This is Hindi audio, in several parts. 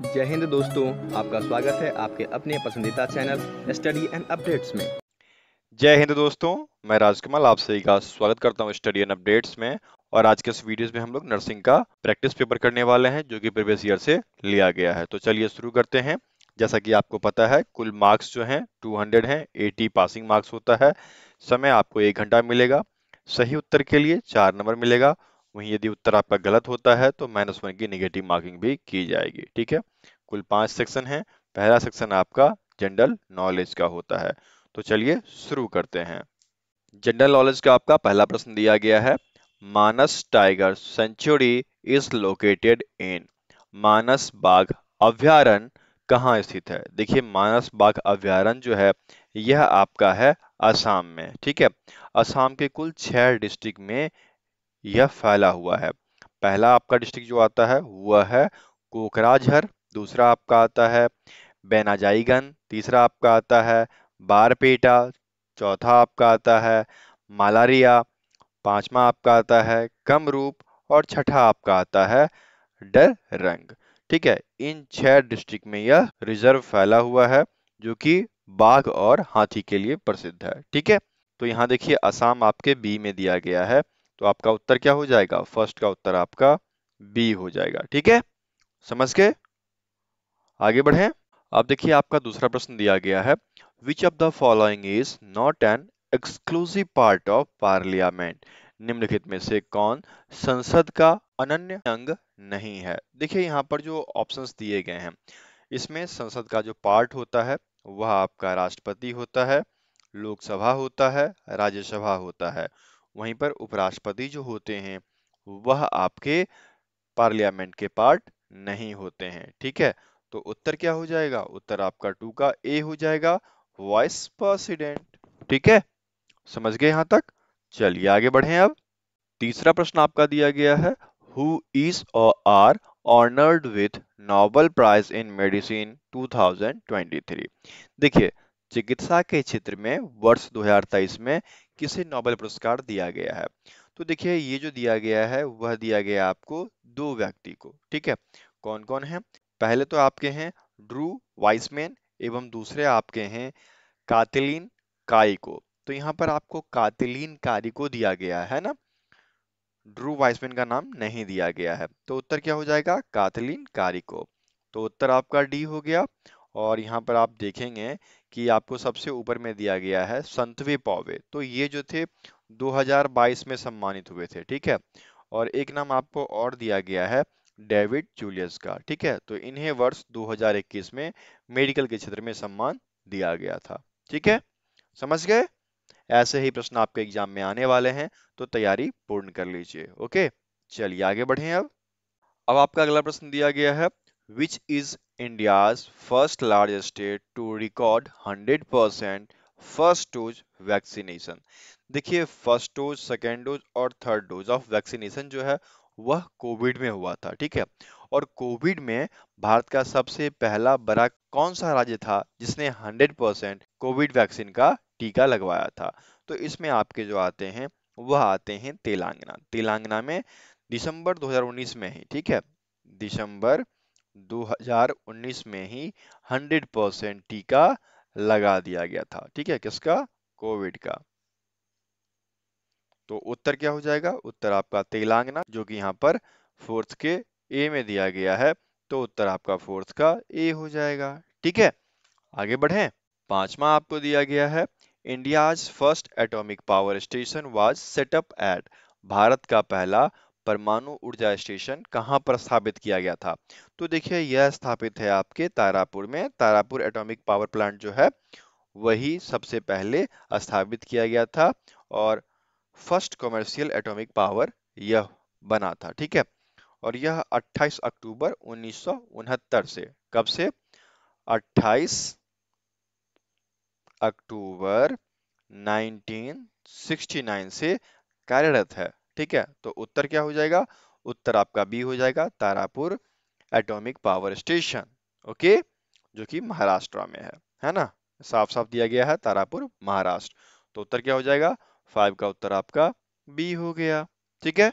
जय हिंद दोस्तों आपका स्वागत है आपके अपने पसंदीदा चैनल स्टडी एंड अपडेट्स में जय हिंद दोस्तों मैं राजकमल आप सभी का स्वागत करता हूं स्टडी एंड अपडेट्स में और आज के इस वीडियो में हम लोग नर्सिंग का प्रैक्टिस पेपर करने वाले हैं जो कि प्रीवियस ईयर से लिया गया है तो चलिए शुरू करते हैं जैसा कि आपको पता है कुल मार्क्स जो हैं 200 है एटी पासिंग मार्क्स होता है समय आपको एक घंटा मिलेगा सही उत्तर के लिए चार नंबर मिलेगा वहीं यदि उत्तर आपका गलत होता है तो माइनस वन की निगेटिव मार्किंग भी की जाएगी ठीक है कुल पांच सेक्शन है पहला सेक्शन आपका जनरल नॉलेज का होता है तो चलिए शुरू करते हैं जनरल नॉलेज का आपका पहला प्रश्न दिया गया है Manas tiger sanctuary is located in Manas बाघ अभ्यारण कहाँ स्थित है देखिए मानस बाघ अभ्यारण जो है यह आपका है असम में ठीक है असम के कुल छह डिस्ट्रिक्ट में यह फैला हुआ है पहला आपका डिस्ट्रिक्ट जो आता है वह है कोकराझर दूसरा आपका आता है बेनाजाईगन तीसरा आपका आता है बारपेटा चौथा आपका आता है मालारिया पांचवा आपका आता है कमरूप और छठा आपका आता है डर रंग ठीक है इन छह डिस्ट्रिक्ट में यह रिजर्व फैला हुआ है जो कि बाघ और हाथी के लिए प्रसिद्ध है ठीक है तो यहाँ देखिए असम आपके बी में दिया गया है तो आपका उत्तर क्या हो जाएगा फर्स्ट का उत्तर आपका बी हो जाएगा ठीक है समझ के आगे बढ़े अब देखिए आपका दूसरा प्रश्न दिया गया है which of the following is not an exclusive part of parliament निम्नलिखित में से कौन संसद का अनन्य अंग नहीं है देखिए यहाँ पर जो ऑप्शंस दिए गए हैं इसमें संसद का जो पार्ट होता है वह आपका राष्ट्रपति होता है लोकसभा होता है राज्यसभा होता है वहीं पर उपराष्ट्रपति जो होते हैं वह आपके पार्लियामेंट के पार्ट नहीं होते हैं ठीक है तो उत्तर क्या हो जाएगा उत्तर आपका टू का ए हो जाएगा वाइस प्रेसिडेंट ठीक है समझ गए यहां तक चलिए आगे बढ़े अब तीसरा प्रश्न आपका दिया गया है who is are honoured with Nobel prize in medicine 2023 देखिए चिकित्सा के क्षेत्र में वर्ष 2023 में किसे नोबेल पुरस्कार दिया गया है तो देखिए ये जो दिया गया है वह दिया गया आपको दो व्यक्ति को ठीक है कौन कौन है पहले तो आपके हैं ड्रू वाइसमैन एवं दूसरे आपके हैं कातिलीन काई को तो यहाँ पर आपको कातिलीन कारी को दिया गया है ना ड्रू वाइसमैन का नाम नहीं दिया गया है तो उत्तर क्या हो जाएगा कारी कारिको तो उत्तर आपका डी हो गया और यहाँ पर आप देखेंगे कि आपको सबसे ऊपर में दिया गया है संतवी पौवे तो ये जो थे 2022 में सम्मानित हुए थे ठीक है और एक नाम आपको और दिया गया है डेविड जूलियस का ठीक है तो इन्हें वर्ष 2021 में मेडिकल के क्षेत्र में सम्मान दिया गया था ठीक है समझ गए ऐसे ही प्रश्न आपके एग्जाम में आने वाले हैं तो तैयारी पूर्ण कर लीजिए ओके चलिए आगे बढ़े अब अब आपका अगला प्रश्न दिया गया है which is India's first state state to record 100% first dose vaccination देखिए फर्स्ट डोज सेकेंड डोज और थर्ड डोज ऑफ वैक्सीनेशन जो है वह कोविड में हुआ था ठीक है और कोविड में भारत का सबसे पहला बड़ा कौन सा राज्य था जिसने 100 परसेंट कोविड वैक्सीन का टीका लगवाया था तो इसमें आपके जो आते हैं वह आते हैं तेलंगाना तेलंगाना में दिसंबर 2019 में ही ठीक है दिसंबर 2019 में ही 100 परसेंट टीका लगा दिया गया था ठीक है किसका कोविड का तो उत्तर क्या हो जाएगा उत्तर आपका तेलंगाना जो कि यहां पर फोर्थ के ए में दिया गया है तो उत्तर आपका फोर्थ का ए हो जाएगा ठीक है आगे बढ़े पांचवा आपको दिया गया है India first atomic power station was set up at Bharat का पहला परमाणु ऊर्जा स्टेशन कहाँ पर स्थापित किया गया था तो देखिए यह स्थापित है आपके तारापुर में तारापुर एटॉमिक पावर प्लांट जो है वही सबसे पहले स्थापित किया गया था और फर्स्ट कॉमर्शियल एटॉमिक पावर यह बना था ठीक है और यह 28 अक्टूबर उन्नीस से कब से 28 अक्टूबर 1969 से कार्यरत है ठीक है तो उत्तर क्या हो जाएगा उत्तर आपका बी हो जाएगा Tarapur atomic power station okay जो कि महाराष्ट्र में है है ना साफ साफ दिया गया है तारापुर महाराष्ट्र तो उत्तर क्या हो जाएगा फाइव का उत्तर आपका बी हो गया ठीक है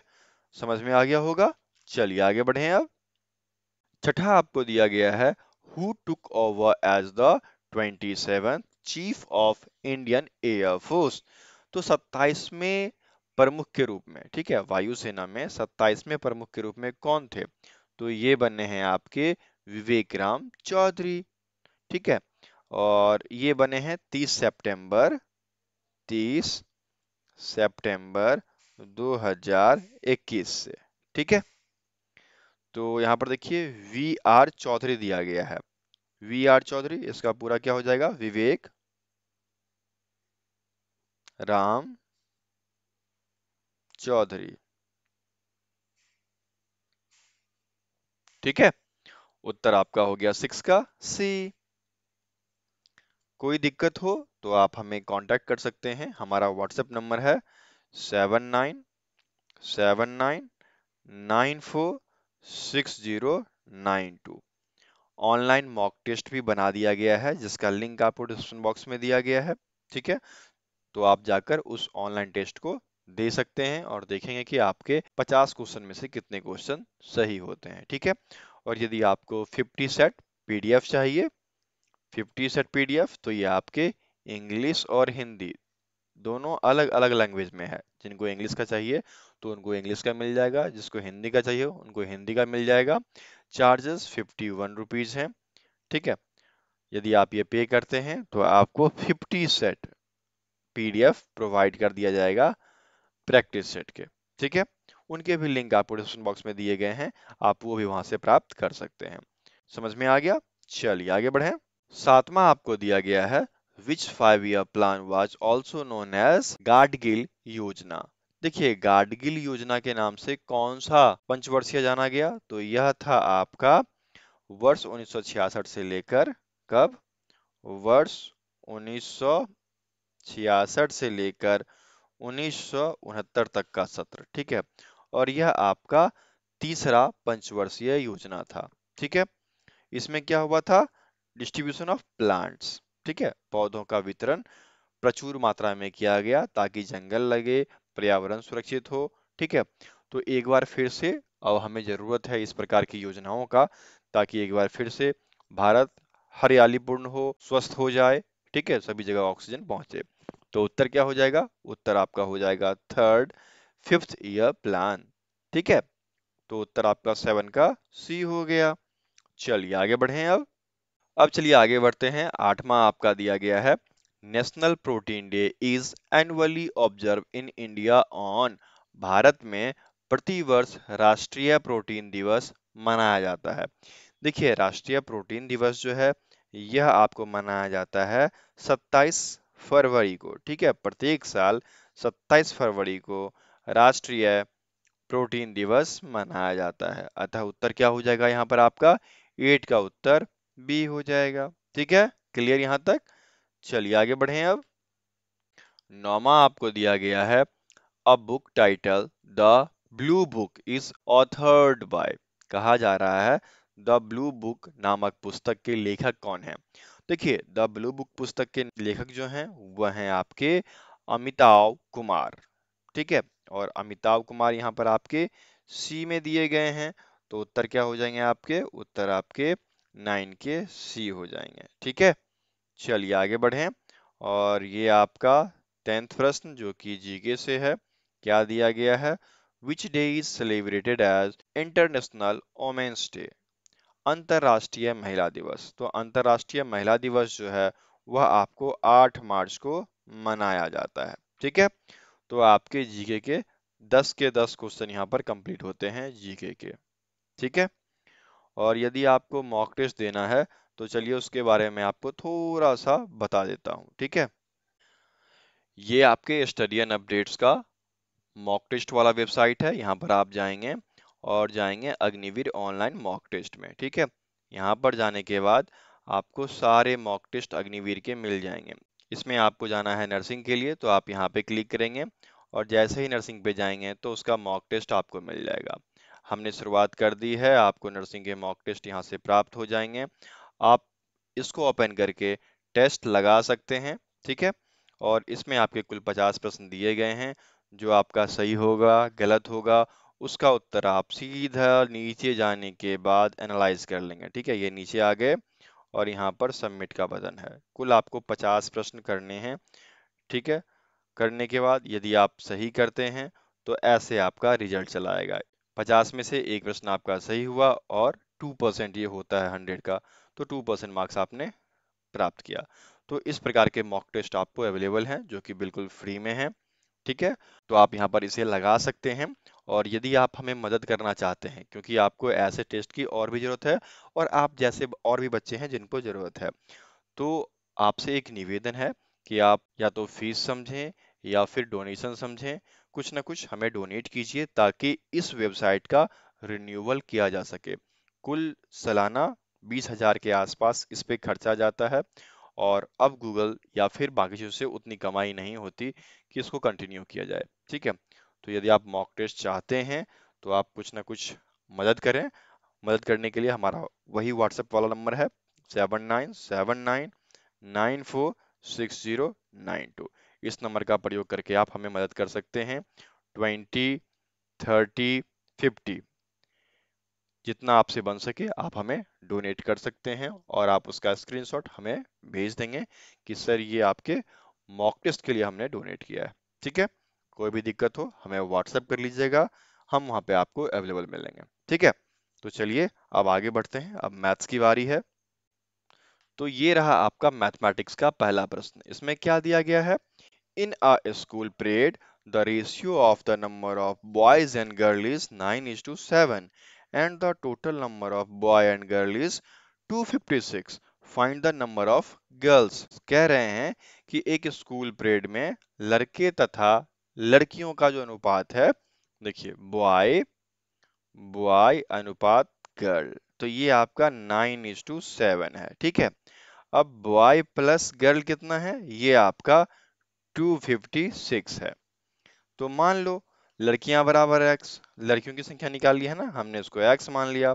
समझ में आ गया होगा चलिए आगे बढ़े अब छठा आपको दिया गया है who took over as the twenty seven chief of Indian air force तो सत्ताईसवें प्रमुख के रूप में ठीक है वायुसेना में सत्ताईसवें प्रमुख के रूप में कौन थे तो ये बने हैं आपके विवेक राम चौधरी ठीक है और ये बने हैं 30 सितंबर 30 सितंबर 2021 से ठीक है तो यहां पर देखिए वी आर चौधरी दिया गया है वी आर चौधरी इसका पूरा क्या हो जाएगा विवेक राम चौधरी ठीक है उत्तर आपका हो गया सिक्स का सी कोई दिक्कत हो तो आप हमें कांटेक्ट कर सकते हैं हमारा व्हाट्सएप नंबर है seven nine seven nine nine four six zero nine two online mock test भी बना दिया गया है जिसका लिंक आपको डिस्क्रिप्शन बॉक्स में दिया गया है ठीक है तो आप जाकर उस ऑनलाइन टेस्ट को दे सकते हैं और देखेंगे कि आपके 50 क्वेश्चन में से कितने क्वेश्चन सही होते हैं ठीक है और यदि आपको 50 सेट पीडीएफ चाहिए 50 सेट पीडीएफ तो ये आपके इंग्लिश और हिंदी दोनों अलग अलग लैंग्वेज में है जिनको इंग्लिश का चाहिए तो उनको इंग्लिश का मिल जाएगा जिसको हिंदी का चाहिए उनको हिंदी का मिल जाएगा चार्जेस फिफ्टी वन रुपीज़ हैं ठीक है यदि आप ये पे करते हैं तो आपको फिफ्टी सेट पीडीएफ प्रोवाइड कर दिया जाएगा प्रैक्टिस सेट के ठीक है उनके भी लिंक आपको डिस्क्रिप्शन बॉक्स में दिए गए हैं आप वो भी वहां से प्राप्त कर सकते हैं समझ में आ गया चलिए आगे बढ़े सातवां आपको दिया गया है which five year plan was also known as Gadgil योजना देखिए गार्डगिल योजना के नाम से कौन सा पंचवर्षीय जाना गया तो यह था आपका वर्ष 1966 से लेकर कब वर्ष 1966 से लेकर उन्नीस तक का सत्र ठीक है और यह आपका तीसरा पंचवर्षीय योजना था ठीक है इसमें क्या हुआ था डिस्ट्रीब्यूशन ऑफ प्लांट्स ठीक है पौधों का वितरण प्रचुर मात्रा में किया गया ताकि जंगल लगे पर्यावरण सुरक्षित हो ठीक है तो एक बार फिर से अब हमें जरूरत है इस प्रकार की योजनाओं का ताकि एक बार फिर से भारत हरियाली पूर्ण हो स्वस्थ हो जाए ठीक है सभी जगह ऑक्सीजन पहुंचे तो उत्तर क्या हो जाएगा उत्तर आपका हो जाएगा थर्ड फिफ्थ ईयर प्लान ठीक है तो उत्तर आपका सेवन का सी हो गया चलिए आगे बढ़े अब अब चलिए आगे बढ़ते हैं आठवां आपका दिया गया है national protein day is annually observe in India on Bharat में प्रतिवर्ष राष्ट्रीय प्रोटीन दिवस मनाया जाता है देखिए राष्ट्रीय प्रोटीन दिवस जो है यह आपको मनाया जाता है 27 फरवरी को ठीक है प्रत्येक साल 27 फरवरी को राष्ट्रीय प्रोटीन दिवस मनाया जाता है अतः उत्तर क्या हो जाएगा यहाँ पर आपका एट का उत्तर बी हो जाएगा ठीक है क्लियर यहाँ तक चलिए आगे बढ़े अब नौमा आपको दिया गया है a book title the blue book is authored by कहा जा रहा है द ब्लू बुक नामक पुस्तक के लेखक कौन है देखिए द ब्लू बुक पुस्तक के लेखक जो हैं वह हैं आपके अमिताभ कुमार ठीक है और अमिताभ कुमार यहाँ पर आपके सी में दिए गए हैं तो उत्तर क्या हो जाएंगे आपके उत्तर आपके नाइन के सी हो जाएंगे ठीक है चलिए आगे बढ़ें और ये आपका टेंथ प्रश्न जो कि जीके से है क्या दिया गया है which day is celebrated as international women's day अंतर्राष्ट्रीय महिला दिवस तो अंतर्राष्ट्रीय महिला दिवस जो है वह आपको 8 मार्च को मनाया जाता है ठीक है तो आपके जीके के 10 के 10 क्वेश्चन यहाँ पर कंप्लीट होते हैं जीके के ठीक है और यदि आपको मॉक टेस्ट देना है तो चलिए उसके बारे में आपको थोड़ा सा बता देता हूँ ठीक है ये आपके स्टडी एंड अपडेट्स का मॉक टेस्ट वाला वेबसाइट है यहाँ पर आप जाएंगे और जाएंगे अग्निवीर ऑनलाइन मॉक टेस्ट में ठीक है यहाँ पर जाने के बाद आपको सारे मॉक टेस्ट अग्निवीर के मिल जाएंगे इसमें आपको जाना है नर्सिंग के लिए तो आप यहाँ पे क्लिक करेंगे और जैसे ही नर्सिंग पे जाएंगे तो उसका मॉक टेस्ट आपको मिल जाएगा हमने शुरुआत कर दी है आपको नर्सिंग के मॉक टेस्ट यहाँ से प्राप्त हो जाएंगे आप इसको ओपन करके टेस्ट लगा सकते हैं ठीक है और इसमें आपके कुल पचास प्रश्न दिए गए हैं जो आपका सही होगा गलत होगा उसका उत्तर आप सीधा नीचे जाने के बाद एनालाइज कर लेंगे ठीक है ये नीचे आ गए और यहाँ पर सबमिट का बटन है कुल आपको 50 प्रश्न करने हैं ठीक है करने के बाद यदि आप सही करते हैं तो ऐसे आपका रिजल्ट चला आएगा 50 में से एक प्रश्न आपका सही हुआ और 2 परसेंट ये होता है 100 का तो 2 परसेंट मार्क्स आपने प्राप्त किया तो इस प्रकार के मॉक टेस्ट आपको अवेलेबल हैं जो कि बिल्कुल फ्री में हैं ठीक है तो आप यहाँ पर इसे लगा सकते हैं और यदि आप हमें मदद करना चाहते हैं क्योंकि आपको ऐसे टेस्ट की और भी ज़रूरत है और आप जैसे और भी बच्चे हैं जिनको ज़रूरत है तो आपसे एक निवेदन है कि आप या तो फीस समझें या फिर डोनेशन समझें कुछ ना कुछ हमें डोनेट कीजिए ताकि इस वेबसाइट का रिन्यूअल किया जा सके कुल सालाना बीस हज़ार के आसपास इस पर खर्चा जाता है और अब गूगल या फिर बाकी चीज़ों से उतनी कमाई नहीं होती कि इसको कंटिन्यू किया जाए ठीक है तो यदि आप मॉक टेस्ट चाहते हैं तो आप कुछ ना कुछ मदद करें मदद करने के लिए हमारा वही व्हाट्सएप वाला नंबर है seven nine seven nine nine four six zero nine two इस नंबर का प्रयोग करके आप हमें मदद कर सकते हैं ट्वेंटी थर्टी फिफ्टी जितना आपसे बन सके आप हमें डोनेट कर सकते हैं और आप उसका स्क्रीनशॉट हमें भेज देंगे कि सर ये आपके मॉक टेस्ट के लिए हमने डोनेट किया है ठीक है कोई भी दिक्कत हो हमें व्हाट्सएप कर लीजिएगा हम वहाँ पे आपको अवेलेबल मिलेंगे ठीक है तो चलिए अब आगे बढ़ते हैं अब मैथ्स की बारी है तो ये रहा आपका मैथमेटिक्स का पहला प्रश्न इसमें क्या दिया गया है in a school parade the ratio of the number of boys and girl is nine is to seven and the total number of boy and girl is 256 find the number of girls कह रहे हैं कि एक स्कूल पीरियड में लड़के तथा लड़कियों का जो अनुपात है देखिए बॉय बॉय अनुपात गर्ल तो ये आपका नाइन इज टू सेवन है ठीक है अब बॉय प्लस गर्ल कितना है ये आपका 256 है तो मान लो लड़कियां बराबर एक्स लड़कियों की संख्या निकाल ली है ना हमने इसको एक्स मान लिया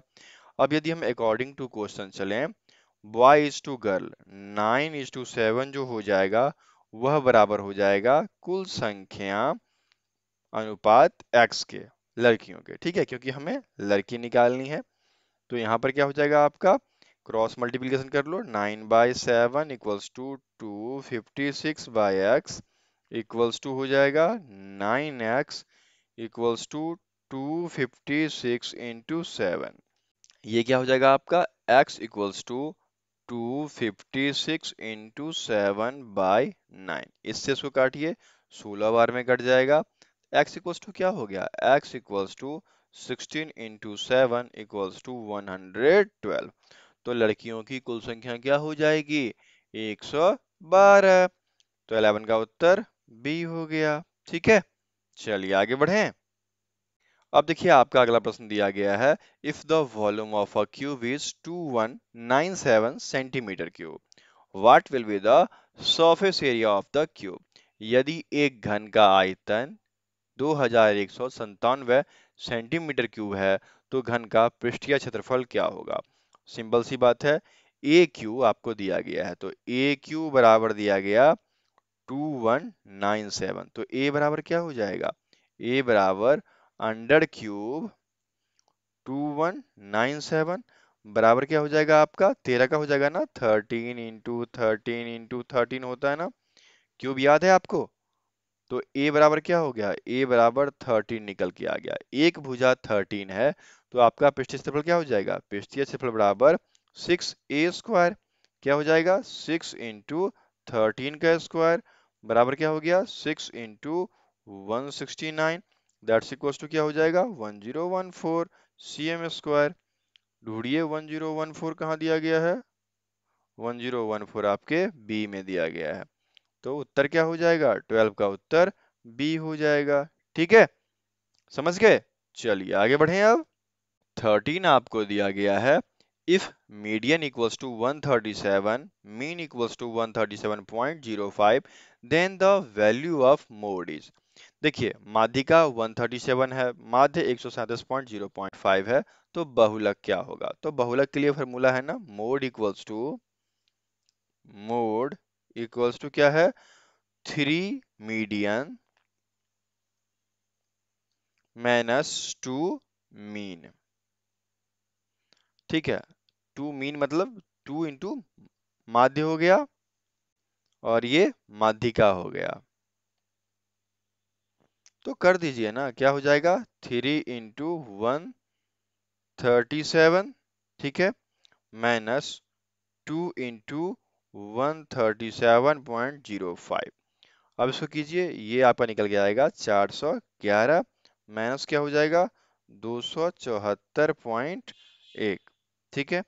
अब यदि हम अकॉर्डिंग टू क्वेश्चन चले boy is to girl nine is to seven जो हो जाएगा वह बराबर हो जाएगा कुल संख्या अनुपात एक्स के लड़कियों के ठीक है क्योंकि हमें लड़की निकालनी है तो यहाँ पर क्या हो जाएगा आपका क्रॉस मल्टीप्लीकेशन कर लो nine by seven equals to two fifty six by x equals to हो जाएगा nine x equals to six into seven ये क्या हो जाएगा आपका x equals to two fifty six into seven by nine इससे इसको काटिए सोलह बार में कट जाएगा x इक्वल्स टू क्या हो गया x equals to sixteen into seven equals to one hundred twelve तो लड़कियों की कुल संख्या क्या हो जाएगी एक सौ बारह तो 11 का उत्तर बी हो गया ठीक है चलिए आगे बढ़ें अब देखिए आपका अगला प्रश्न दिया गया है if the volume of a cube is 2197 centimetre cube what will be the surface area of the cube यदि एक घन का आयतन दो सेंटीमीटर क्यूब है तो घन का पृष्ठीय क्षेत्रफल क्या होगा सिंपल सी बात है ए क्यू आपको दिया गया है तो ए क्यू बराबर दिया गया टू वन नाइन सेवन तो ए बराबर क्या हो जाएगा ए बराबर under cube two one nine seven बराबर क्या हो जाएगा आपका तेरह का हो जाएगा ना thirteen into thirteen into thirteen होता है ना क्यूब याद है आपको तो ए बराबर क्या हो गया ए बराबर थर्टीन निकल के आ गया एक भुजा थर्टीन है तो आपका पृष्ठीय क्षेत्रफल क्या हो जाएगा पृष्ठीय क्षेत्रफल बराबर सिक्स ए स्क्वायर क्या हो जाएगा सिक्स इंटू थर्टीन का स्क्वायर बराबर क्या हो गया six into one sixty nine that's equal to क्या हो जाएगा one zero one four C M square ढूंढिए वन जीरो वन फोर कहाँ दिया गया है वन जीरो वन फोर आपके बी में दिया गया है तो उत्तर क्या हो जाएगा ट्वेल्व का उत्तर बी हो जाएगा ठीक है समझ गए चलिए आगे बढ़े अब थर्टीन आपको दिया गया है if median equals to 137 thirty seven mean equals to one then the value of mode is देखिए माध्यिका 137 है माध्य एक है तो बहुलक क्या होगा तो बहुलक के लिए फॉर्मूला है ना mode equals to mode equals to क्या है three median minus two mean ठीक है टू मीन मतलब टू इंटू माध्य हो गया और ये माध्यिका हो गया तो कर दीजिए ना क्या हो जाएगा three into one thirty seven ठीक है minus two into one thirty seven point zero five अब इसको कीजिए ये आपका निकल के आएगा चार सौ ग्यारह माइनस क्या हो जाएगा दो सौ चौहत्तर पॉइंट एक ठीक है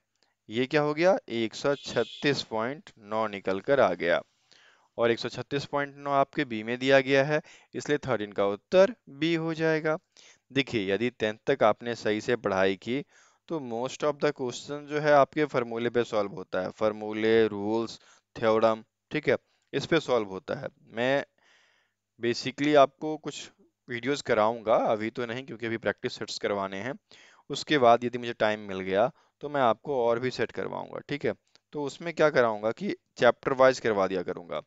ये क्या हो गया एक सौ छत्तीस पॉइंट नौ निकल कर आ गया और एक नौ आपके बी में दिया गया है इसलिए थर्ड इनका उत्तर बी हो जाएगा देखिए यदि टेंथ तक आपने सही से पढ़ाई की तो मोस्ट ऑफ द क्वेश्चन जो है आपके फार्मूले पे सॉल्व होता है फार्मूले रूल्स थ्योरम ठीक है इस पे सॉल्व होता है मैं बेसिकली आपको कुछ वीडियोस कराऊंगा अभी तो नहीं क्योंकि अभी प्रैक्टिस सेट्स करवाने हैं उसके बाद यदि मुझे टाइम मिल गया तो मैं आपको और भी सेट करवाऊंगा ठीक है तो उसमें क्या कराऊंगा कि चैप्टर वाइज करवा दिया करूंगा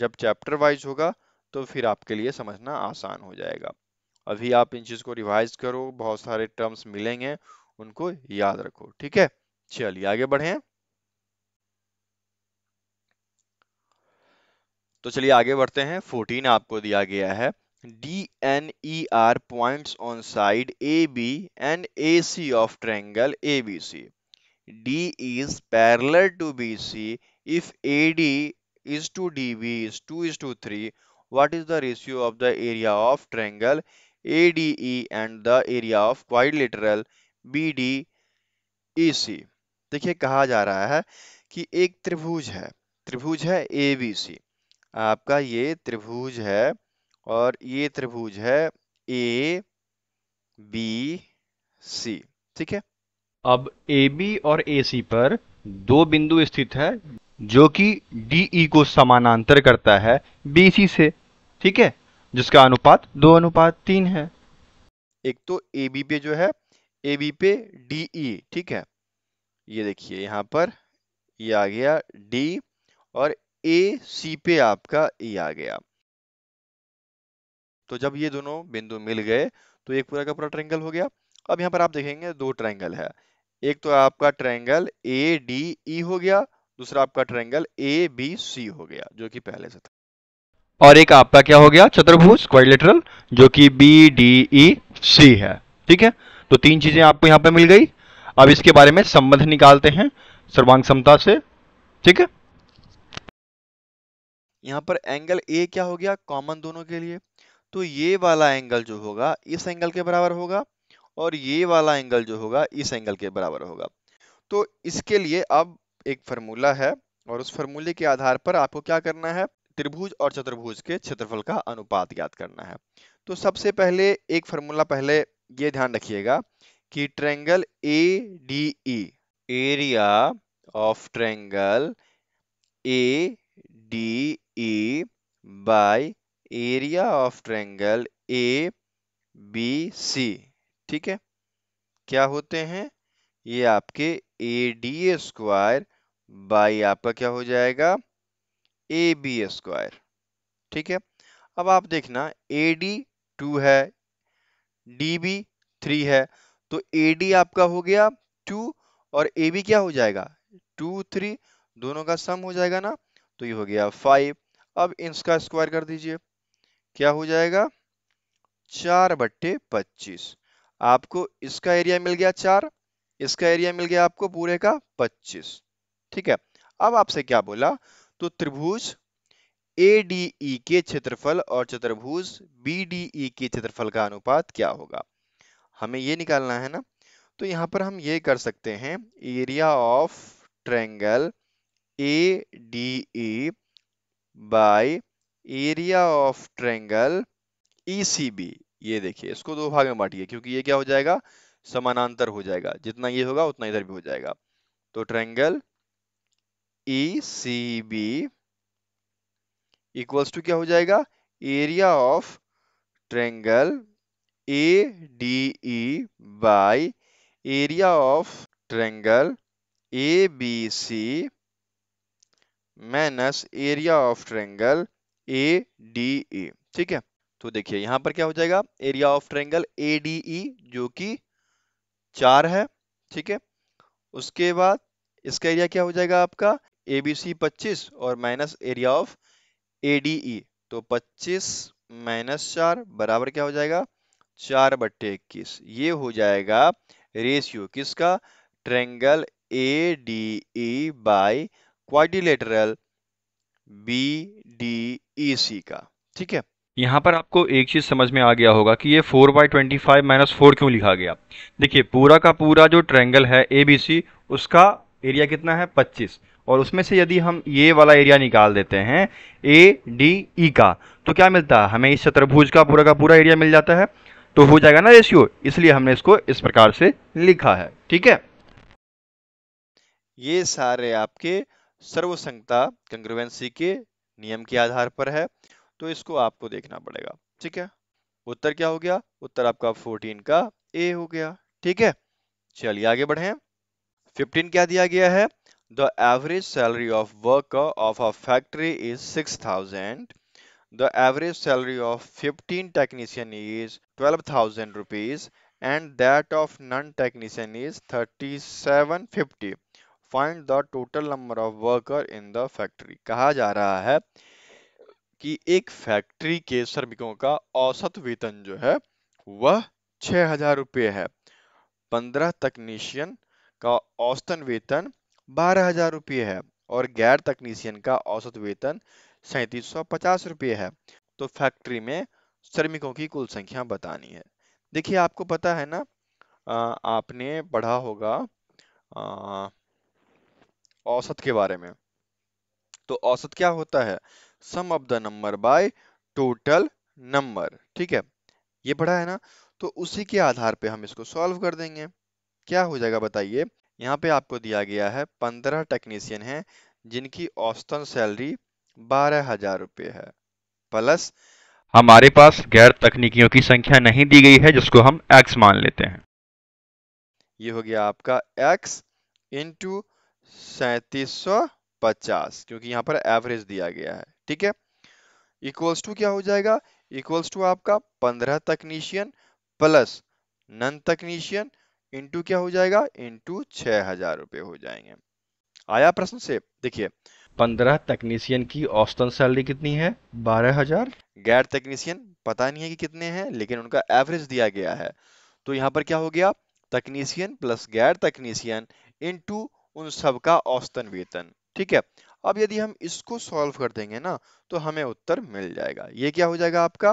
जब चैप्टर वाइज होगा तो फिर आपके लिए समझना आसान हो जाएगा अभी आप इन चीज़ को रिवाइज करो बहुत सारे टर्म्स मिलेंगे उनको याद रखो ठीक है चलिए आगे बढ़े तो चलिए आगे बढ़ते हैं फोर्टीन आपको दिया गया है D and E are point on side A B and A C of triangle A B C D is parallel to B C if A D is to dB is 2 is to 3 what is the ratio of the area of triangle ADE and the area of quadrilateral BDEC देखिए कहा जा रहा है कि एक त्रिभुज है त्रिभुज है ए बी सी आपका ये त्रिभुज है और ये त्रिभुज है ए बी सी ठीक है अब ए बी और ए सी पर दो बिंदु स्थित है जो कि DE को समानांतर करता है BC से ठीक है जिसका अनुपात दो अनुपात तीन है एक तो AB पे जो है AB पे DE ठीक है ये देखिए यहां पर ये आ गया D और AC पे आपका E आ गया तो जब ये दोनों बिंदु मिल गए तो एक पूरा का पूरा ट्रायंगल हो गया अब यहां पर आप देखेंगे दो ट्रायंगल है एक तो आपका ट्रायंगल ए डी ई हो गया दूसरा आपका ट्रायंगल ए बी सी हो गया जो कि पहले से था और एक आपका क्या हो गया चतुर्भुज क्वारिलेटरल जो कि बी डी ई सी है ठीक है तो तीन चीजें आपको यहां पर मिल गई अब इसके बारे में संबंध निकालते हैं सर्वांग समता से ठीक है यहां पर एंगल ए क्या हो गया कॉमन दोनों के लिए तो ये वाला एंगल जो होगा इस एंगल के बराबर होगा और ये वाला एंगल जो होगा इस एंगल के बराबर होगा तो इसके लिए अब एक फार्मूला है और उस फार्मूले के आधार पर आपको क्या करना है त्रिभुज और चतुर्भुज के क्षेत्रफल का अनुपात ज्ञात करना है तो सबसे पहले एक फार्मूला पहले ये ध्यान रखिएगा कि triangle A D E area of triangle A D E by area of triangle A B C ठीक है क्या होते हैं ये आपके A D A square by आपका क्या हो जाएगा ए बी स्क्वायर ठीक है अब आप देखना ए डी टू है डी बी थ्री है तो ए डी आपका हो गया टू और ए बी क्या हो जाएगा टू थ्री दोनों का सम हो जाएगा ना तो ये हो गया फाइव अब इसका स्क्वायर कर दीजिए क्या हो जाएगा चार बट्टे पच्चीस आपको इसका एरिया मिल गया चार इसका एरिया मिल गया आपको पूरे का पच्चीस ठीक है अब आपसे क्या बोला तो त्रिभुज ए डी ई के क्षेत्रफल और चतुर्भुज बी डी ई के क्षेत्रफल का अनुपात क्या होगा हमें ये निकालना है ना तो यहाँ पर हम ये कर सकते हैं area of triangle A D E by area of triangle E C B ये देखिए इसको दो भाग में बांटिए क्योंकि ये क्या हो जाएगा समानांतर हो जाएगा जितना ये होगा उतना इधर भी हो जाएगा तो triangle E C B equals to क्या हो जाएगा area of triangle A D E by area of triangle A B C minus area of triangle A D E ठीक है तो देखिए यहां पर क्या हो जाएगा area of triangle A D E जो कि चार है ठीक है उसके बाद इसका एरिया क्या हो जाएगा आपका ए बी सी पच्चीस और minus area of A D E तो पच्चीस माइनस चार बराबर क्या हो जाएगा चार बट्टे इक्कीस ये हो जाएगा रेशियो किसका triangle A D E by quadrilateral B D E C का ठीक है यहाँ पर आपको एक चीज़ समझ में आ गया होगा कि ये 4 by twenty five minus four क्यों लिखा गया देखिए पूरा का पूरा जो ट्रेंगल है ए बी सी उसका एरिया कितना है पच्चीस और उसमें से यदि हम ये वाला एरिया निकाल देते हैं ए डी ई का तो क्या मिलता है हमें इस चतुर्भुज का पूरा का पूरा एरिया मिल जाता है तो हो जाएगा ना रेशियो इसलिए हमने इसको इस प्रकार से लिखा है ठीक है ये सारे आपके सर्वसंगता कंग्रुवेंसी के नियम के आधार पर है तो इसको आपको देखना पड़ेगा ठीक है उत्तर क्या हो गया उत्तर आपका 14 का ए हो गया ठीक है चलिए आगे बढ़े 15 क्या दिया गया है the average salary of worker of a factory is 6000 the average salary of 15 technician is 12000 rupees and that of non technician is 3750 find the total number of worker in the factory कहा जा रहा है कि एक फैक्ट्री के श्रमिकों का औसत वेतन जो है वह छह हजार रुपये है पंद्रह तकनीशियन का औसतन वेतन बारह हजार रुपये है और गैर तकनीशियन का औसत वेतन सैंतीस सौ पचास रुपये है तो फैक्ट्री में श्रमिकों की कुल संख्या बतानी है देखिए आपको पता है ना आपने पढ़ा होगा औसत के बारे में तो औसत क्या होता है sum of the number by total number ठीक है ये पढ़ा है ना तो उसी के आधार पे हम इसको सॉल्व कर देंगे क्या हो जाएगा बताइए यहाँ पे आपको दिया गया है पंद्रह टेक्नीशियन हैं जिनकी औसतन सैलरी बारह हजार रुपये है प्लस हमारे पास गैर तकनीकियों की संख्या नहीं दी गई है जिसको हम एक्स मान लेते हैं ये हो गया आपका एक्स इंटू सैतीस पचास क्योंकि यहाँ पर एवरेज दिया गया है ठीक है इक्वल्स टू क्या हो जाएगा इक्वल्स टू आपका पंद्रह तकनीशियन प्लस नन तकनीशियन इंटू क्या हो जाएगा इंटू छह हजार रुपए हो जाएंगे आया प्रश्न से देखिए पंद्रह तकनीशियन की औसतन सैलरी कितनी है बारह हजार गैर तकनीशियन पता नहीं है कि कितने हैं लेकिन उनका एवरेज दिया गया है तो यहाँ पर क्या हो गया तकनीशियन प्लस गैर तकनीशियन इंटू उन सबका का औसतन वेतन ठीक है अब यदि हम इसको सॉल्व कर देंगे ना तो हमें उत्तर मिल जाएगा ये क्या हो जाएगा आपका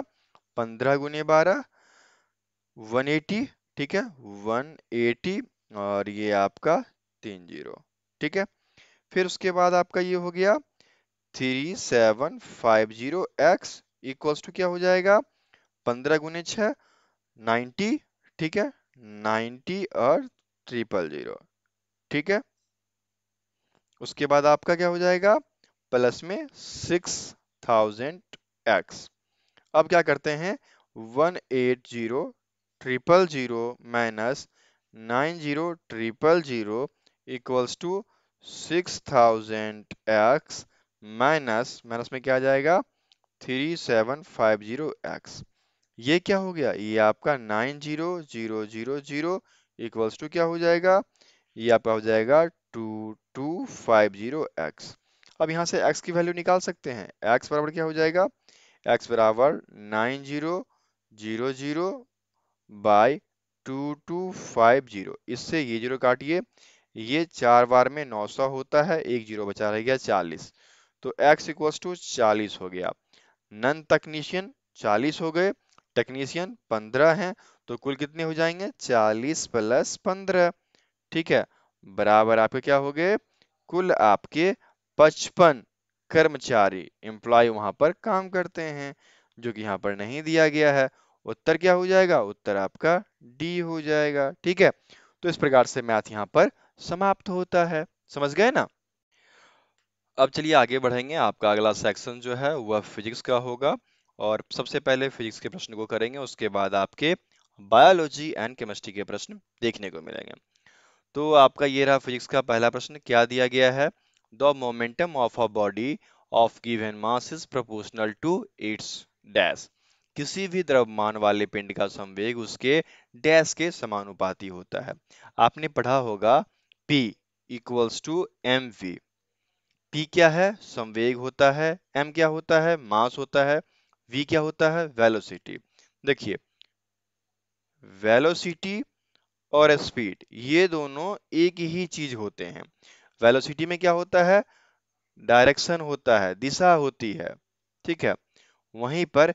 पंद्रह गुने बारह वन एटी ठीक है 180 और ये आपका तीन जीरो ठीक है फिर उसके बाद आपका ये हो गया three seven five zero x equals to क्या हो जाएगा पंद्रह गुने छ नाइन्टी ठीक है नाइन्टी और ट्रिपल जीरो ठीक है उसके बाद आपका क्या हो जाएगा प्लस में सिक्स थाउजेंड एक्स अब क्या करते हैं one eight zero triple zero minus nine zero triple zero equals to six thousand x minus minus में क्या आ जाएगा three seven five zero x ये क्या हो गया ये आपका nine zero zero zero zero equals to क्या हो जाएगा ये आपका हो जाएगा two two five zero x अब यहाँ से x की वैल्यू निकाल सकते हैं x बराबर क्या हो जाएगा x बराबर nine zero zero zero by two two five zero इससे ये जीरो काटिए ये चार बार में नौ सौ होता है एक जीरो बचा रह गया चालीस तो एक्स इक्वल्स टू चालीस हो गया नन तकनीशियन चालीस हो गए टेक्नीशियन पंद्रह हैं तो कुल कितने हो जाएंगे चालीस प्लस पंद्रह ठीक है बराबर आपके क्या हो गए कुल आपके पचपन कर्मचारी एम्प्लॉय वहां पर काम करते हैं जो कि यहाँ पर नहीं दिया गया है उत्तर क्या हो जाएगा उत्तर आपका डी हो जाएगा ठीक है तो इस प्रकार से मैथ यहाँ पर समाप्त होता है समझ गए ना अब चलिए आगे बढ़ेंगे आपका अगला सेक्शन जो है वह फिजिक्स का होगा और सबसे पहले फिजिक्स के प्रश्न को करेंगे उसके बाद आपके बायोलॉजी एंड केमिस्ट्री के प्रश्न देखने को मिलेंगे तो आपका ये रहा फिजिक्स का पहला प्रश्न क्या दिया गया है the momentum of a body of given mass is proportional to its dash किसी भी द्रव्यमान वाले पिंड का संवेग उसके डैश के समानुपाती होता है आपने पढ़ा होगा P equals to M V P क्या है संवेग होता है M क्या होता है मास होता है V क्या होता है वेलोसिटी देखिए वेलोसिटी और स्पीड ये दोनों एक ही चीज होते हैं वेलोसिटी में क्या होता है डायरेक्शन होता है दिशा होती है ठीक है वहीं पर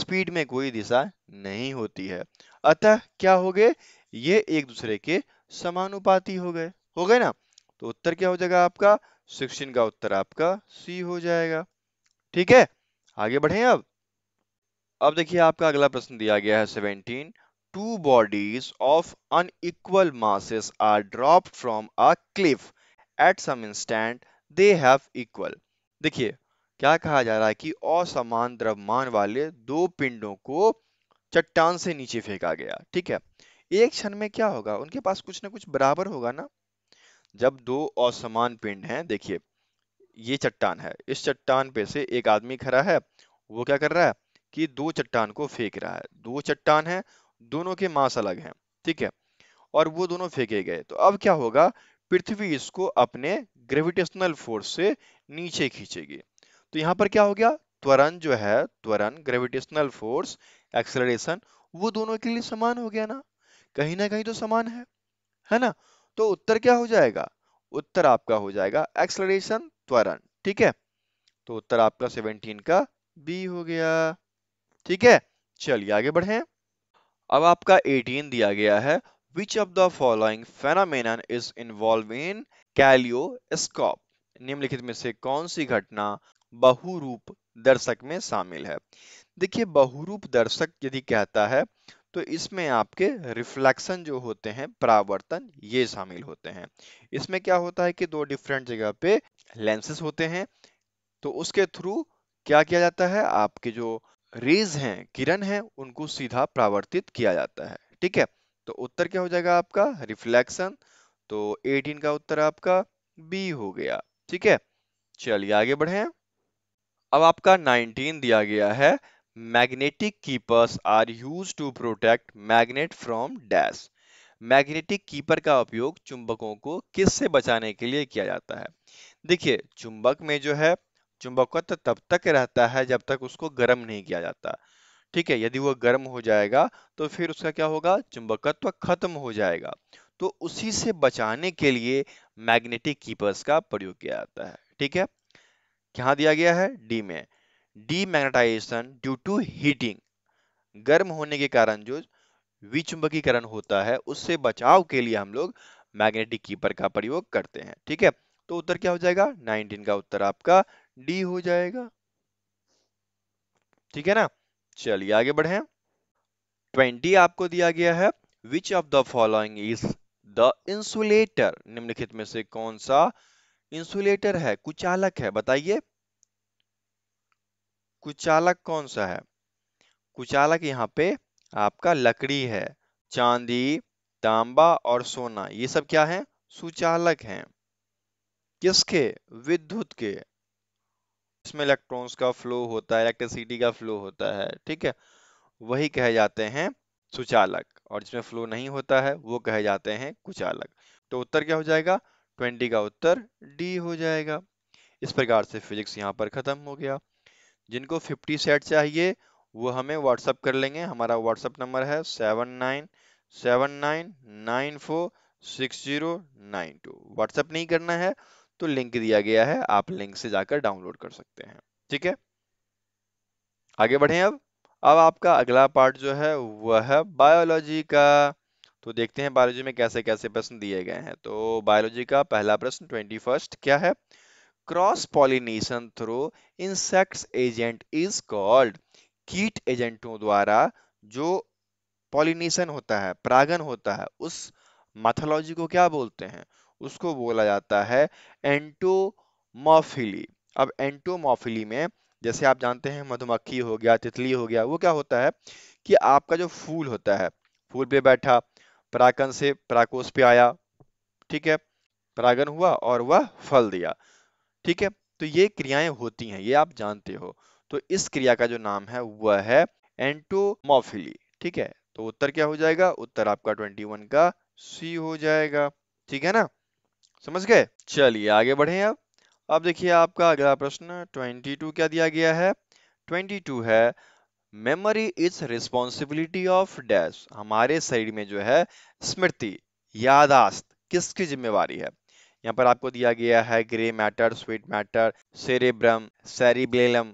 स्पीड में कोई दिशा नहीं होती है अतः क्या हो गए ये एक दूसरे के समानुपाती हो गए हो गए ना तो उत्तर क्या हो जाएगा आपका सिक्सटीन का उत्तर आपका सी हो जाएगा ठीक है आगे बढ़े अब अब देखिए आपका अगला प्रश्न दिया गया है seventeen two bodies of unequal masses are drop from a cliff at some instant they have equal देखिए क्या कहा जा रहा है कि असमान द्रव्यमान वाले दो पिंडों को चट्टान से नीचे फेंका गया ठीक है एक क्षण में क्या होगा उनके पास कुछ ना कुछ बराबर होगा ना जब दो असमान पिंड हैं देखिए ये चट्टान है इस चट्टान पे से एक आदमी खड़ा है वो क्या कर रहा है कि दो चट्टान को फेंक रहा है दो चट्टान है दोनों के मास अलग हैं ठीक है और वो दोनों फेंके गए तो अब क्या होगा पृथ्वी इसको अपने ग्रेविटेशनल फोर्स से नीचे खींचेगी तो यहां पर क्या हो गया त्वरण जो है त्वरण ग्रेविटेशनल फोर्स एक्सेलरेशन वो दोनों के लिए समान हो गया ना कहीं ना कहीं तो समान है है ना तो उत्तर क्या हो जाएगा उत्तर आपका हो जाएगा एक्सलरेशन त्वरण ठीक है तो उत्तर आपका 17 का बी हो गया ठीक है चलिए आगे बढ़े अब आपका 18 दिया गया है which of the following phenomenon is involve in kaleidoscope निम्नलिखित में से कौन सी घटना बहुरूप दर्शक में शामिल है देखिए बहुरूप दर्शक यदि कहता है तो इसमें आपके रिफ्लेक्शन जो होते हैं परावर्तन ये शामिल होते हैं इसमें क्या होता है कि दो डिफरेंट जगह पे लेंसेस होते हैं तो उसके थ्रू क्या किया जाता है आपके जो रेज हैं किरण हैं उनको सीधा प्रावर्तित किया जाता है ठीक है तो उत्तर क्या हो जाएगा आपका रिफ्लेक्शन तो 18 का उत्तर आपका बी हो गया ठीक है चलिए आगे बढ़े अब आपका 19 दिया गया है magnetic keepers are use to protect magnet from dash magnetic keeper का उपयोग चुंबकों को किस से बचाने के लिए किया जाता है देखिए चुंबक में जो है चुंबकत्व तो तब तक रहता है जब तक उसको गर्म नहीं किया जाता ठीक है यदि वह गर्म हो जाएगा तो फिर उसका क्या होगा चुंबकत्व तो खत्म हो जाएगा तो उसी से बचाने के लिए मैग्नेटिक कीपर्स का प्रयोग किया जाता है ठीक है कहा दिया गया है डी में demagnetisation due to heating गर्म होने के कारण जो विचुंबकीकरण होता है उससे बचाव के लिए हम लोग मैग्नेटिक कीपर का प्रयोग करते हैं ठीक है तो उत्तर क्या हो जाएगा 19 का उत्तर आपका डी हो जाएगा ठीक है ना चलिए आगे बढ़े 20 आपको दिया गया है which of the following is the insulator निम्नलिखित में से कौन सा इंसुलेटर है कुचालक है बताइए कुचालक कौन सा है कुचालक यहाँ पे आपका लकड़ी है चांदी तांबा और सोना ये सब क्या है सुचालक हैं किसके विद्युत के इसमें इलेक्ट्रॉन्स का फ्लो होता है इलेक्ट्रिसिटी का फ्लो होता है ठीक है वही कहे जाते हैं सुचालक और जिसमें फ्लो नहीं होता है वो कहे जाते हैं कुचालक तो उत्तर क्या हो जाएगा ट्वेंटी का उत्तर डी हो जाएगा इस प्रकार से फिजिक्स यहाँ पर ख़त्म हो गया जिनको फिफ्टी सेट चाहिए वो हमें व्हाट्सअप कर लेंगे हमारा व्हाट्सअप नंबर है seven nine seven nine nine four six zero nine two WhatsApp नहीं करना है तो लिंक दिया गया है आप लिंक से जाकर डाउनलोड कर सकते हैं ठीक है आगे बढ़ें अब अब आपका अगला पार्ट जो है वह है बायोलॉजी का तो देखते हैं बायोलॉजी में कैसे कैसे प्रश्न दिए गए हैं तो बायोलॉजी का पहला प्रश्न ट्वेंटी फर्स्ट क्या है cross pollination through insects agent is called कीट एजेंटों द्वारा जो पॉलिनेशन होता है परागन होता है उस मैथोलॉजी को क्या बोलते हैं उसको बोला जाता है एंटोमोफिली अब एंटोमोफिली में जैसे आप जानते हैं मधुमक्खी हो गया तितली हो गया वो क्या होता है कि आपका जो फूल होता है फूल पे बैठा परागन से प्राकोष पे आया ठीक है परागन हुआ और वह फल दिया ठीक है तो ये क्रियाएं होती हैं ये आप जानते हो तो इस क्रिया का जो नाम है वह है एंटोमोफिली ठीक है तो उत्तर क्या हो जाएगा उत्तर आपका 21 का सी हो जाएगा ठीक है ना समझ गए चलिए आगे बढ़े अब अब देखिए आपका अगला प्रश्न 22 क्या दिया गया है 22 है memory is responsibility of dash हमारे शरीर में जो है स्मृति यादाश्त किसकी जिम्मेवारी है यहाँ पर आपको दिया गया है grey matter sweet matter cerebrum cerebellum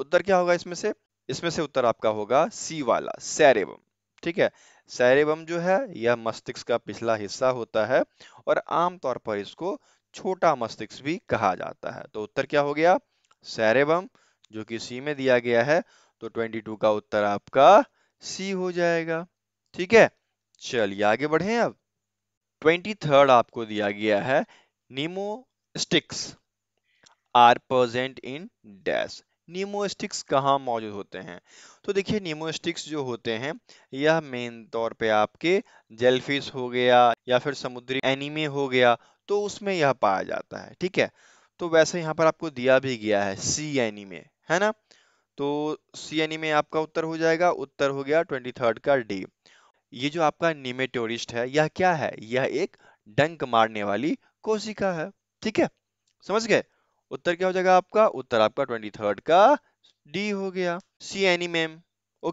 उत्तर क्या होगा इसमें से इसमें से उत्तर आपका होगा सी वाला सैरेबम ठीक है सैरेबम जो है यह मस्तिष्क का पिछला हिस्सा होता है और आमतौर पर इसको छोटा मस्तिष्क भी कहा जाता है तो उत्तर क्या हो गया सैरेबम जो कि सी में दिया गया है तो 22 का उत्तर आपका सी हो जाएगा ठीक है चलिए आगे बढ़े अब ट्वेंटी थर्ड आपको दिया गया है sticks are present in dash निमोस्टिक्स कहाँ मौजूद होते हैं तो देखिए निमोस्टिक्स जो होते हैं यह मेन तौर पे आपके जेलफिश हो गया या फिर समुद्री एनिमे हो गया तो उसमें यह पाया जाता है ठीक है तो वैसे यहाँ पर आपको दिया भी गया है सी एनिमे है ना तो सी यानी में आपका उत्तर हो जाएगा उत्तर हो गया ट्वेंटी थर्ड का डी ये जो आपका निमेटोरिस्ट है यह क्या है यह एक डंक मारने वाली कोशिका है ठीक है समझ गए उत्तर क्या हो जाएगा आपका उत्तर आपका ट्वेंटी थर्ड का डी हो गया सी एनी मेम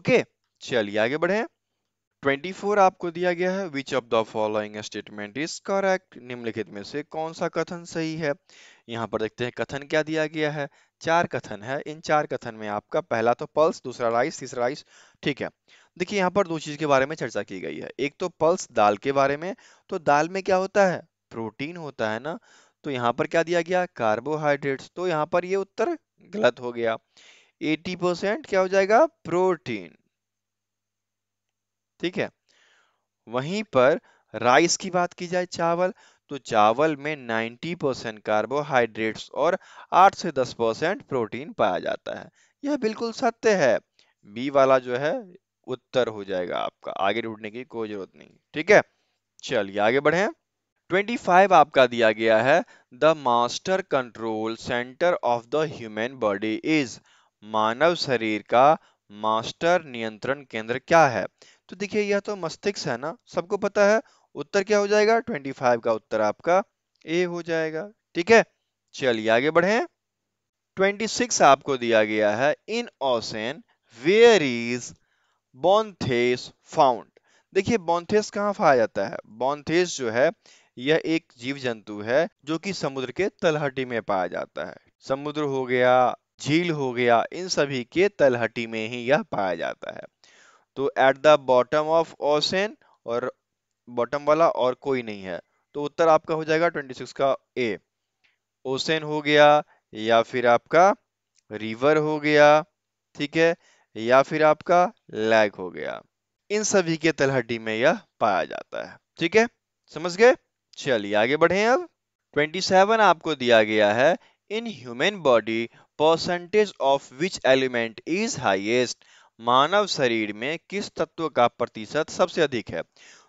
ओके चलिए आगे बढ़े 24 आपको दिया गया है which of the following statement is correct निम्नलिखित में से कौन सा कथन सही है यहाँ पर देखते हैं कथन क्या दिया गया है चार कथन है इन चार कथन में आपका पहला तो पल्स दूसरा राइस तीसरा राइस ठीक है देखिए यहाँ पर दो चीज के बारे में चर्चा की गई है एक तो पल्स दाल के बारे में तो दाल में क्या होता है प्रोटीन होता है ना तो यहाँ पर क्या दिया गया कार्बोहाइड्रेट्स तो यहाँ पर ये उत्तर गलत हो गया 80 परसेंट क्या हो जाएगा प्रोटीन ठीक है वहीं पर राइस की बात की जाए चावल तो चावल में 90 परसेंट कार्बोहाइड्रेट्स और 8 से 10 परसेंट प्रोटीन पाया जाता है यह बिल्कुल सत्य है बी वाला जो है उत्तर हो जाएगा आपका आगे ढूंढने की कोई जरूरत नहीं ठीक है चलिए आगे बढ़े 25 आपका दिया गया है the master control centre of the human body is मानव शरीर का मास्टर नियंत्रण केंद्र क्या है तो देखिए यह तो मस्तिष्क है ना सबको पता है उत्तर क्या हो जाएगा 25 का उत्तर आपका ए हो जाएगा ठीक है चलिए आगे बढ़े 26 आपको दिया गया है in ocean where is benthos found देखिए बॉन्थेस कहाँ पाया जाता है बॉन्थेस जो है यह एक जीव जंतु है जो कि समुद्र के तलहटी में पाया जाता है समुद्र हो गया झील हो गया इन सभी के तलहटी में ही यह पाया जाता है तो at the bottom of ocean और बॉटम वाला और कोई नहीं है तो उत्तर आपका हो जाएगा 26 का ए ओसेन हो गया या फिर आपका रिवर हो गया ठीक है या फिर आपका लैग हो गया इन सभी के तलहटी में यह पाया जाता है ठीक है समझ गए चलिए आगे बढ़े अब 27 आपको दिया गया है in human body percentage of which element is highest मानव शरीर में किस तत्व का प्रतिशत सबसे अधिक है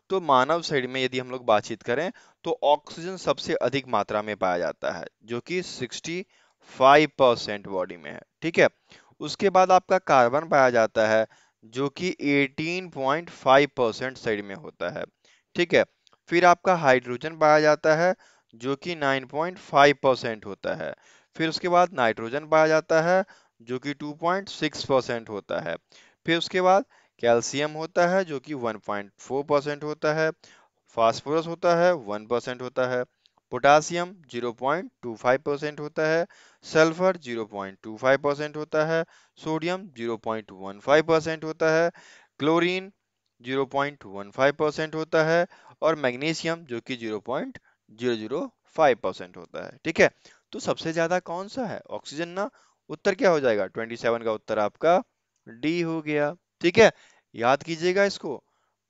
तो मानव शरीर में यदि हम लोग बातचीत करें तो ऑक्सीजन सबसे अधिक मात्रा में पाया जाता है जो कि 65 परसेंट बॉडी में है ठीक है उसके बाद आपका कार्बन पाया जाता है जो कि 18.5 परसेंट शरीर में होता है ठीक है फिर आपका हाइड्रोजन पाया जाता है जो कि 9.5 परसेंट होता है फिर उसके बाद नाइट्रोजन पाया जाता है जो कि 2.6 परसेंट होता है फिर उसके बाद कैल्शियम होता है जो कि 1.4 परसेंट होता है फास्फोरस होता है 1 परसेंट होता है पोटासियम 0.25 परसेंट होता है सल्फर 0.25 परसेंट होता है सोडियम 0.15 परसेंट होता है क्लोरीन 0.15 परसेंट होता है और मैग्नीशियम जो कि 0.005 परसेंट होता है ठीक है तो सबसे ज्यादा कौन सा है ऑक्सीजन ना उत्तर क्या हो जाएगा 27 का उत्तर आपका डी हो गया ठीक है याद कीजिएगा इसको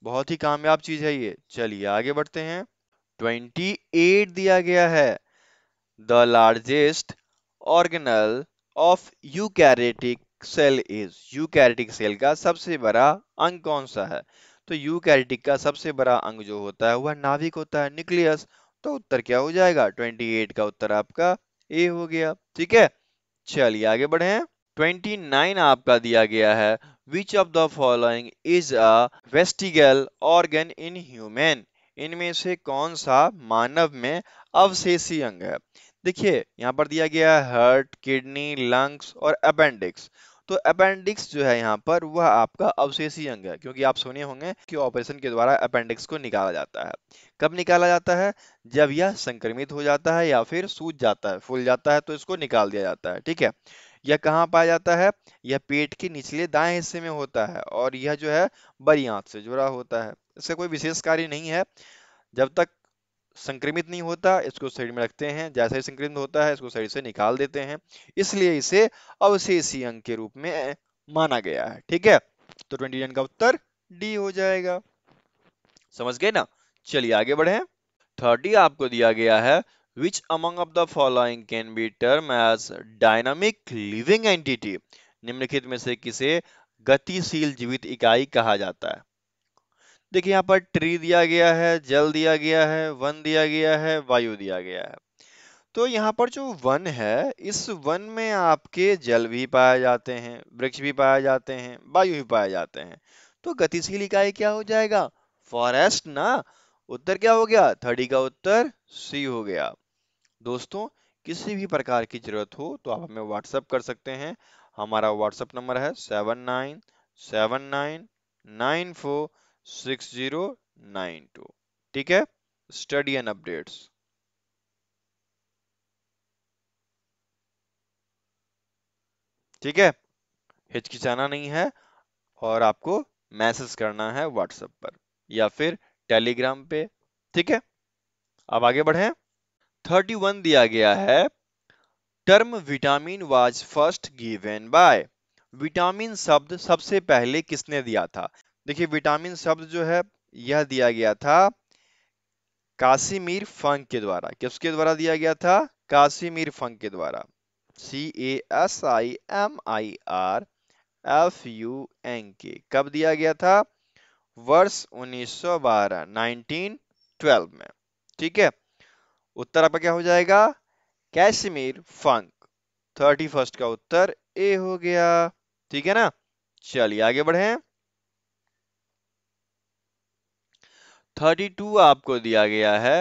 बहुत ही कामयाब चीज है ये चलिए आगे बढ़ते हैं 28 दिया गया है the largest organelle of eukaryotic cell is eukaryotic cell का सबसे बड़ा अंग कौन सा है तो कैरेटिक का सबसे बड़ा अंग जो होता है वह नाभिक होता है न्यूक्लियस तो उत्तर क्या हो जाएगा 28 का उत्तर आपका ए हो गया ठीक है चलिए आगे बढ़े 29 आपका दिया गया है which of the following is a vestigial organ in human इनमें से कौन सा मानव में अवशेषी अंग है देखिए यहाँ पर दिया गया है हर्ट किडनी लंग्स और अपेंडिक्स तो अपेंडिक्स जो है यहाँ पर वह आपका अवशेषी अंग है क्योंकि आप सुने होंगे कि ऑपरेशन के द्वारा अपेंडिक्स को निकाला जाता है कब निकाला जाता है जब यह संक्रमित हो जाता है या फिर सूज जाता है फूल जाता है तो इसको निकाल दिया जाता है ठीक है यह कहाँ पाया जाता है यह पेट के निचले दाएं हिस्से में होता है और यह जो है बड़ी आंत से जुड़ा होता है इसका कोई विशेष कार्य नहीं है जब तक संक्रमित नहीं होता इसको शरीर में रखते हैं जैसे ही संक्रमित होता है इसको शरीर से निकाल देते हैं इसलिए इसे अवशेषी अंग के रूप में माना गया है ठीक है तो ट्वेंटी का उत्तर डी हो जाएगा समझ गए ना चलिए आगे बढ़े थर्टी आपको दिया गया है Which among of the following can be termed as dynamic living entity? निम्नलिखित में से किसे गतिशील जीवित इकाई कहा जाता है देखिए यहाँ पर ट्री दिया गया है जल दिया गया है वन दिया गया है वायु दिया गया है तो यहाँ पर जो वन है इस वन में आपके जल भी पाए जाते हैं वृक्ष भी पाए जाते हैं वायु भी पाए जाते हैं तो गतिशील इकाई क्या हो जाएगा फॉरेस्ट ना उत्तर क्या हो गया थर्डी का उत्तर सी हो गया दोस्तों किसी भी प्रकार की जरूरत हो तो आप हमें व्हाट्सएप कर सकते हैं हमारा व्हाट्सएप नंबर है seven nine seven nine nine four six zero nine two ठीक है स्टडी एंड अपडेट्स ठीक है हिचकिचाना नहीं है और आपको मैसेज करना है व्हाट्सएप पर या फिर टेलीग्राम पे ठीक है अब आगे बढ़े 31 दिया गया है term vitamin was first given by vitamin शब्द सबसे पहले किसने दिया था देखिए विटामिन शब्द जो है यह दिया गया था कासिमीर फंक के द्वारा किसके द्वारा दिया गया था कासिमीर फंक के द्वारा C A S I M I R F U N K कब दिया गया था वर्ष 1912 1912 में ठीक है उत्तर आपका क्या हो जाएगा कैशमीर फंक थर्टी फर्स्ट का उत्तर ए हो गया ठीक है ना चलिए आगे बढ़े थर्टी टू आपको दिया गया है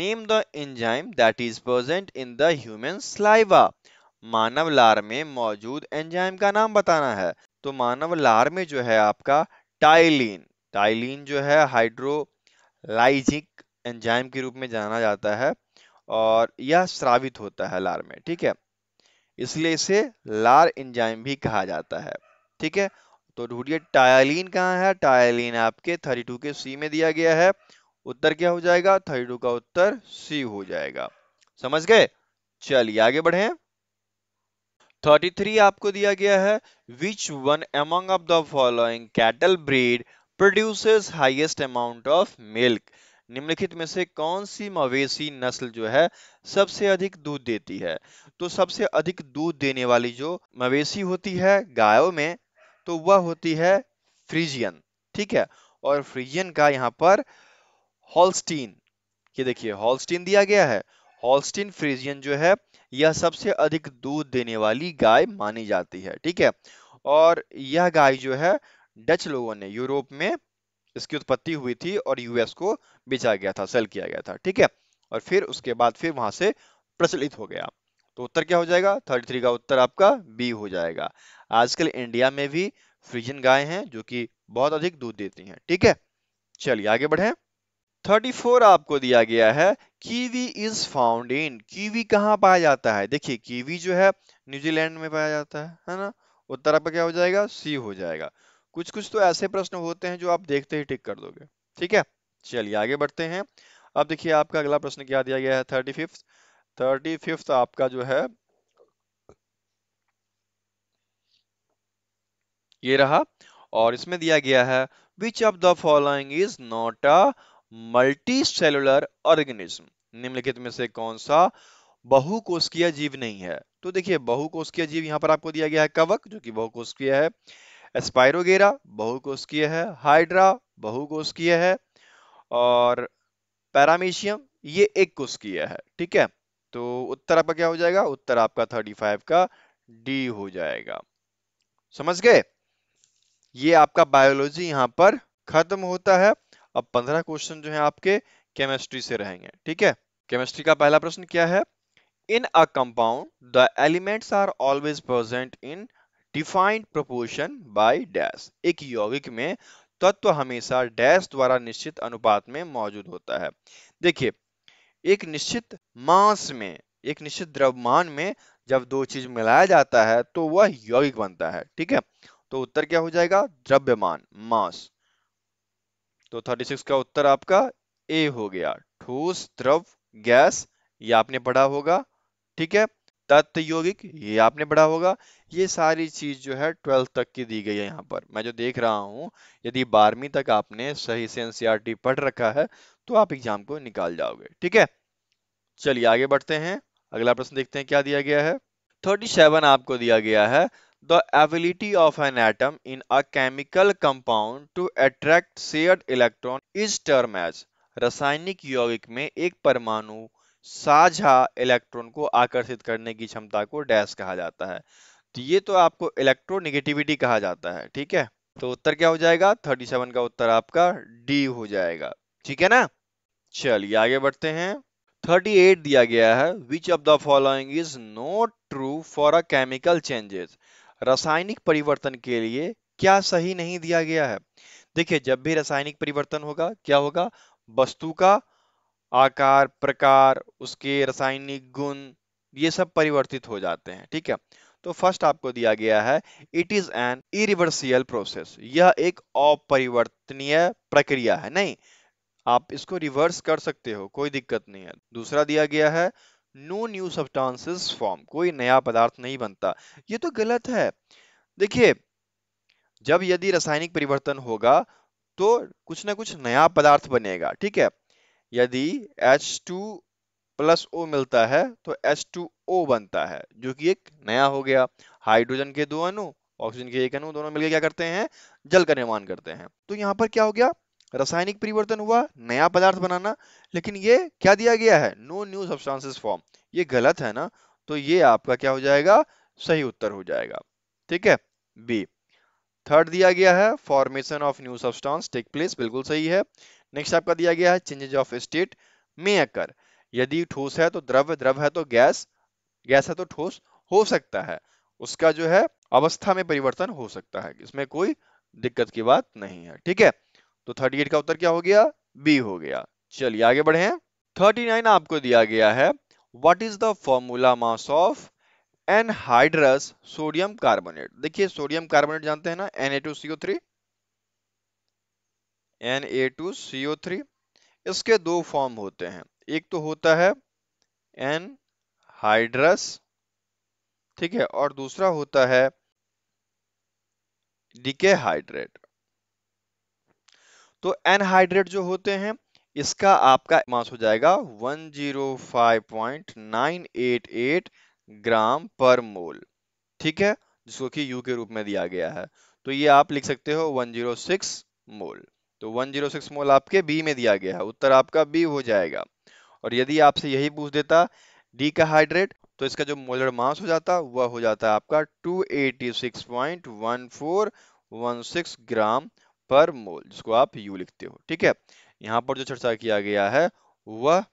name the enzyme that is present in the human saliva मानव लार में मौजूद एंजाइम का नाम बताना है तो मानव लार में जो है आपका टाइलिन टाइलिन जो है हाइड्रोलाइजिक एंजाइम के रूप में जाना जाता है और यह स्रावित होता है लार में ठीक है इसलिए इसे लार एंजाइम भी कहा जाता है ठीक है तो ढूंढिए टायलिन कहाँ है टायलिन आपके 32 के सी में दिया गया है उत्तर क्या हो जाएगा 32 का उत्तर सी हो जाएगा समझ गए चलिए आगे बढ़े 33 आपको दिया गया है which one among of the following cattle breed produces highest amount of milk निम्नलिखित में से कौन सी मवेशी नस्ल जो है सबसे अधिक दूध देती है तो सबसे अधिक दूध देने वाली जो मवेशी होती है गायों में तो वह होती है फ्रीजियन ठीक है और फ्रीजियन का यहाँ पर हॉलस्टीन ये देखिए हॉलस्टीन दिया गया है हॉलस्टीन फ्रीजियन जो है यह सबसे अधिक दूध देने वाली गाय मानी जाती है ठीक है और यह गाय जो है डच लोगों ने यूरोप में इसकी उत्पत्ति हुई थी और यूएस को बेचा गया था सेल किया गया था ठीक है और फिर उसके बाद फिर वहां से प्रचलित हो गया तो उत्तर क्या हो जाएगा थर्टी थ्री का उत्तर आपका बी हो जाएगा आजकल इंडिया में भी फ्रीजन गाय हैं जो कि बहुत अधिक दूध देती हैं ठीक है चलिए आगे बढ़े थर्टी फोर आपको दिया गया है kiwi is found in kiwi कहाँ पाया जाता है देखिए कीवी जो है न्यूजीलैंड में पाया जाता है है ना उत्तर आपका क्या हो जाएगा सी हो जाएगा कुछ कुछ तो ऐसे प्रश्न होते हैं जो आप देखते ही टिक कर दोगे ठीक है चलिए आगे बढ़ते हैं अब देखिए आपका अगला प्रश्न क्या दिया गया है थर्टी फिफ्थ थर्टी फिफ्थ आपका जो है ये रहा और इसमें दिया गया है which of the following is not a multicellular organism निम्नलिखित में से कौन सा बहुकोशिकीय जीव नहीं है तो देखिए बहुकोशिकीय जीव यहाँ पर आपको दिया गया है कवक जो कि बहुकोशिकीय है एस्पायरोगेरा बहुकोष्कीय है हाइड्रा बहुकोष्कीय है और पैरामीशियम ये एक कोशकीय है ठीक है तो उत्तर आपका क्या हो जाएगा उत्तर आपका 35 का डी हो जाएगा समझ गए ये आपका बायोलॉजी यहां पर खत्म होता है अब पंद्रह क्वेश्चन जो है आपके केमिस्ट्री से रहेंगे ठीक है केमिस्ट्री का पहला प्रश्न क्या है in a compound the elements are always present in defined proportion by dash एक यौगिक में तत्व हमेशा डैश द्वारा निश्चित अनुपात में मौजूद होता है देखिए एक निश्चित मास में एक निश्चित द्रव्यमान में जब दो चीज मिलाया जाता है तो वह यौगिक बनता है ठीक है तो उत्तर क्या हो जाएगा द्रव्यमान मास तो 36 का उत्तर आपका ए हो गया ठोस द्रव गैस ये आपने पढ़ा होगा ठीक है तत्व यौगिक ये आपने पढ़ा होगा ये सारी चीज जो है ट्वेल्थ तक की दी गई है यहाँ पर मैं जो देख रहा हूँ यदि बारहवीं तक आपने सही से एनसीआर e पढ़ रखा है तो आप एग्जाम को निकाल जाओगे ठीक है चलिए आगे बढ़ते हैं अगला प्रश्न देखते हैं क्या दिया गया है थर्टी सेवन आपको दिया गया है the ability of an atom in a chemical compound to attract shared electron is term as रासायनिक यौगिक में एक परमाणु साझा इलेक्ट्रॉन को आकर्षित करने की क्षमता को डैश कहा जाता है तो ये तो आपको इलेक्ट्रोनिगेटिविटी कहा जाता है ठीक है तो उत्तर क्या हो जाएगा 37 का उत्तर आपका डी हो जाएगा ठीक है ना चलिए आगे बढ़ते हैं 38 दिया गया है which of the following is not true for a chemical changes रासायनिक परिवर्तन के लिए क्या सही नहीं दिया गया है देखिए जब भी रासायनिक परिवर्तन होगा क्या होगा वस्तु का आकार प्रकार उसके रासायनिक गुण ये सब परिवर्तित हो जाते हैं ठीक है तो फर्स्ट आपको दिया गया है it is an irreversible process यह एक अपरिवर्तनीय प्रक्रिया है नहीं आप इसको रिवर्स कर सकते हो कोई दिक्कत नहीं है दूसरा दिया गया है नो न्यू सब्सटेंसेस फॉर्म कोई नया पदार्थ नहीं बनता ये तो गलत है देखिए जब यदि रासायनिक परिवर्तन होगा तो कुछ ना कुछ नया पदार्थ बनेगा ठीक है यदि H2 प्लस O मिलता है तो H2O बनता है जो कि एक नया हो गया हाइड्रोजन के दो अणु ऑक्सीजन के एक अणु दोनों मिलकर क्या करते हैं जल का निर्माण करते हैं तो यहाँ पर क्या हो गया रासायनिक परिवर्तन हुआ नया पदार्थ बनाना लेकिन ये क्या दिया गया है नो न्यू सब्सटेंसेस फॉर्म ये गलत है ना तो ये आपका क्या हो जाएगा सही उत्तर हो जाएगा ठीक है बी थर्ड दिया गया है formation of new substance take place बिल्कुल सही है नेक्स्ट आपका दिया गया है चेंजेज ऑफ स्टेट में अकर यदि ठोस है तो द्रव द्रव है तो गैस गैस है तो ठोस हो सकता है उसका जो है अवस्था में परिवर्तन हो सकता है इसमें कोई दिक्कत की बात नहीं है ठीक है तो 38 का उत्तर क्या हो गया बी हो गया चलिए आगे बढ़े 39 आपको दिया गया है what is the formula mass of anhydrous sodium carbonate देखिए सोडियम कार्बोनेट जानते हैं ना N A two CO three N A two C O three इसके दो फॉर्म होते हैं एक तो होता है एन हाइड्रस ठीक है और दूसरा होता है डीके हाइड्रेट तो एनहाइड्रेट जो होते हैं इसका आपका मास हो जाएगा 105.988 ग्राम पर मोल ठीक है जिसको कि यू के रूप में दिया गया है तो ये आप लिख सकते हो 106 मोल तो 106 मोल आपके बी में दिया गया है उत्तर आपका बी हो जाएगा और यदि आपसे यही पूछ देता डी का हाइड्रेट तो इसका जो मोलर मास हो जाता वह हो जाता है आपका 286.1416 ग्राम पर मोल जिसको आप यू लिखते हो ठीक है यहाँ पर जो चर्चा किया गया है वह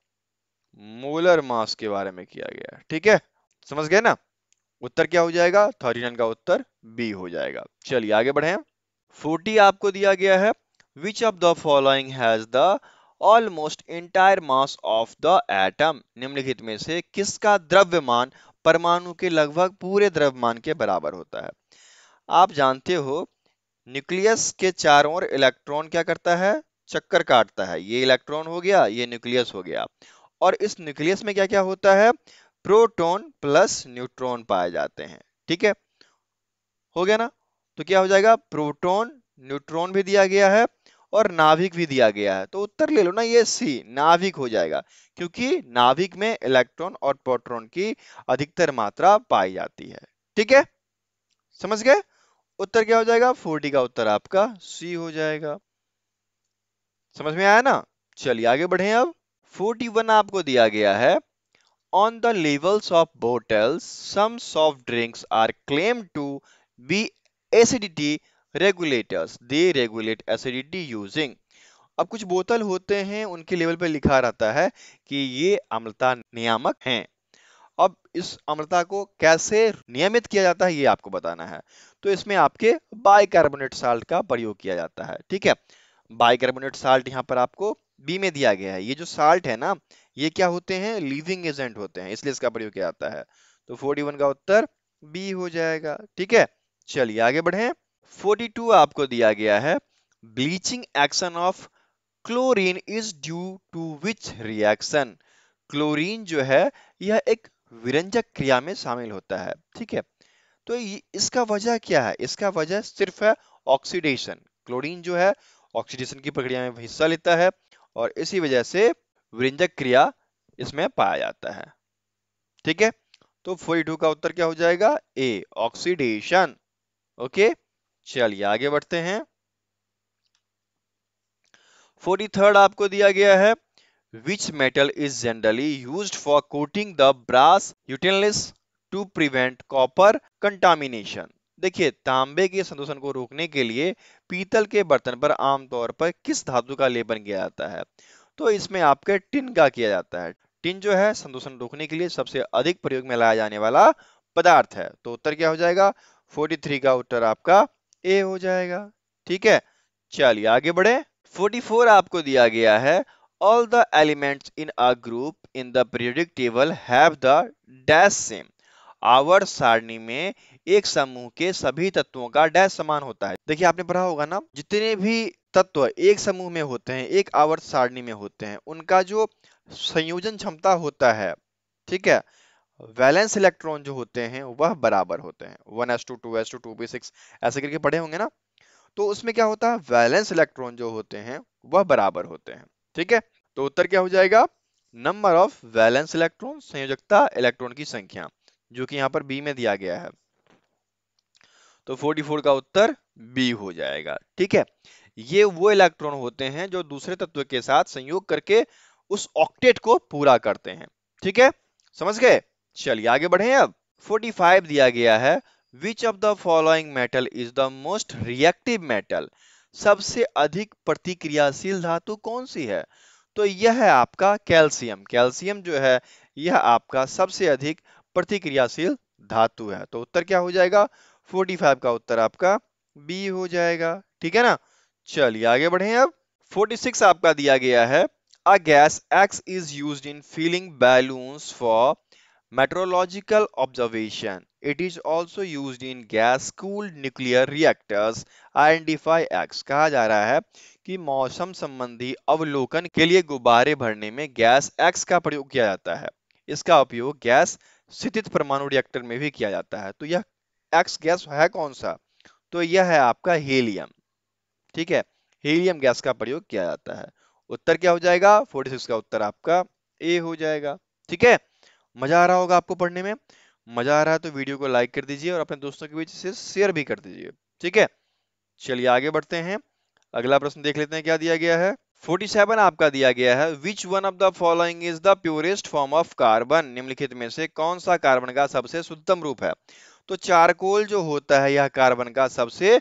मोलर मास के बारे में किया गया है ठीक है समझ गए ना उत्तर क्या हो जाएगा थर्टी का उत्तर बी हो जाएगा चलिए आगे बढ़े फोर्टी आपको दिया गया है which of the following has the almost entire mass of the atom निम्नलिखित में से किसका द्रव्यमान परमाणु के लगभग पूरे द्रव्यमान के बराबर होता है आप जानते हो न्यूक्लियस के चारों ओर इलेक्ट्रॉन क्या करता है चक्कर काटता है ये इलेक्ट्रॉन हो गया ये न्यूक्लियस हो गया और इस न्यूक्लियस में क्या क्या होता है प्रोटॉन प्लस न्यूट्रॉन पाए जाते हैं ठीक है हो गया ना तो क्या हो जाएगा प्रोटॉन न्यूट्रॉन भी दिया गया है और नाभिक भी दिया गया है तो उत्तर ले लो ना ये सी नाभिक हो जाएगा क्योंकि नाभिक में इलेक्ट्रॉन और प्रोटॉन की अधिकतर मात्रा पाई जाती है ठीक है समझ गए उत्तर क्या हो जाएगा फोर्टी का उत्तर आपका सी हो जाएगा समझ में आया ना चलिए आगे बढ़े अब फोर्टी वन आपको दिया गया है on the levels of bottles some soft drinks are claim to be acidity regulators they regulate acidity using अब कुछ बोतल होते हैं उनके लेवल पर लिखा रहता है कि ये अम्लता नियामक हैं अब इस अम्लता को कैसे नियमित किया जाता है ये आपको बताना है तो इसमें आपके बाइकार्बोनेट साल्ट का प्रयोग किया जाता है ठीक है बाइकार्बोनेट साल्ट यहाँ पर आपको बी में दिया गया है ये जो साल्ट है ना ये क्या होते हैं लीविंग एजेंट होते हैं इसलिए इसका प्रयोग किया जाता है तो फोर्टी वन का उत्तर बी हो जाएगा ठीक है चलिए आगे बढ़े 42 आपको दिया गया है bleaching action of chlorine is due to which reaction chlorine जो है यह एक विरंजक क्रिया में शामिल होता है ठीक है तो इसका वजह क्या है इसका वजह सिर्फ है ऑक्सीडेशन क्लोरीन जो है ऑक्सीडेशन की प्रक्रिया में हिस्सा लेता है और इसी वजह से विरंजक क्रिया इसमें पाया जाता है ठीक है तो टू का उत्तर क्या हो जाएगा ए ऑक्सीडेशन ओके चलिए आगे बढ़ते हैं फोर्टी थर्ड आपको दिया गया है which metal is generally use for coating the brass utensils to prevent copper contamination देखिए तांबे के संदूषण को रोकने के लिए पीतल के बर्तन पर आमतौर पर किस धातु का लेपन किया जाता है तो इसमें आपके टिन का किया जाता है टिन जो है संदूषण रोकने के लिए सबसे अधिक प्रयोग में लाया जाने वाला पदार्थ है तो उत्तर क्या हो जाएगा 43 का उत्तर आपका ए हो जाएगा ठीक है चलिए आगे बढ़े 44 आपको दिया गया है all the elements in a group in the periodic table have the dash आवर सारणी में एक समूह के सभी तत्वों का डैश समान होता है देखिए आपने पढ़ा होगा ना जितने भी तत्व एक समूह में होते हैं एक आवर्त सारणी में होते हैं उनका जो संयोजन क्षमता होता है ठीक है वैलेंस इलेक्ट्रॉन जो होते हैं वह बराबर होते हैं one S two two S two two P six ऐसे करके पढ़े होंगे ना तो उसमें क्या होता है वैलेंस इलेक्ट्रॉन जो होते हैं वह बराबर होते हैं ठीक है तो उत्तर क्या हो जाएगा नंबर ऑफ वैलेंस इलेक्ट्रॉन संयोजकता इलेक्ट्रॉन की संख्या जो कि यहाँ पर बी में दिया गया है तो 44 का उत्तर बी हो जाएगा ठीक है ये वो इलेक्ट्रॉन होते हैं जो दूसरे तत्व के साथ संयोग करके उस ऑक्टेट को पूरा करते हैं ठीक है समझ गए चलिए आगे बढ़े अब 45 दिया गया है which of the following metal is the most reactive metal सबसे अधिक प्रतिक्रियाशील धातु कौन सी है तो यह है आपका कैल्शियम कैल्शियम जो है यह आपका सबसे अधिक प्रतिक्रियाशील धातु है तो उत्तर क्या हो जाएगा 45 का उत्तर आपका बी हो जाएगा ठीक है ना चलिए आगे बढ़े अब 46 आपका दिया गया है a gas X is use in filling balloons for Meteorological observation. It is also used in gas cooled nuclear reactors X कहा जा रहा है कि मौसम संबंधी अवलोकन के लिए गुब्बारे भरने में गैस X का प्रयोग किया जाता है इसका उपयोग गैस स्थित परमाणु रिएक्टर में भी किया जाता है तो यह एक्स गैस है कौन सा तो यह है आपका हीलियम ठीक है हीलियम गैस का प्रयोग किया जाता है उत्तर क्या हो जाएगा 46 का उत्तर आपका ए हो जाएगा ठीक है मजा आ रहा होगा आपको पढ़ने में मजा आ रहा है तो वीडियो को लाइक कर दीजिए और अपने दोस्तों के बीच इसे शेयर भी कर दीजिए ठीक है चलिए आगे बढ़ते हैं अगला प्रश्न देख लेते हैं क्या दिया गया है 47 आपका दिया गया है which one of the following is the purest form of carbon निम्नलिखित में से कौन सा कार्बन का सबसे शुद्धम रूप है तो चारकोल जो होता है यह कार्बन का सबसे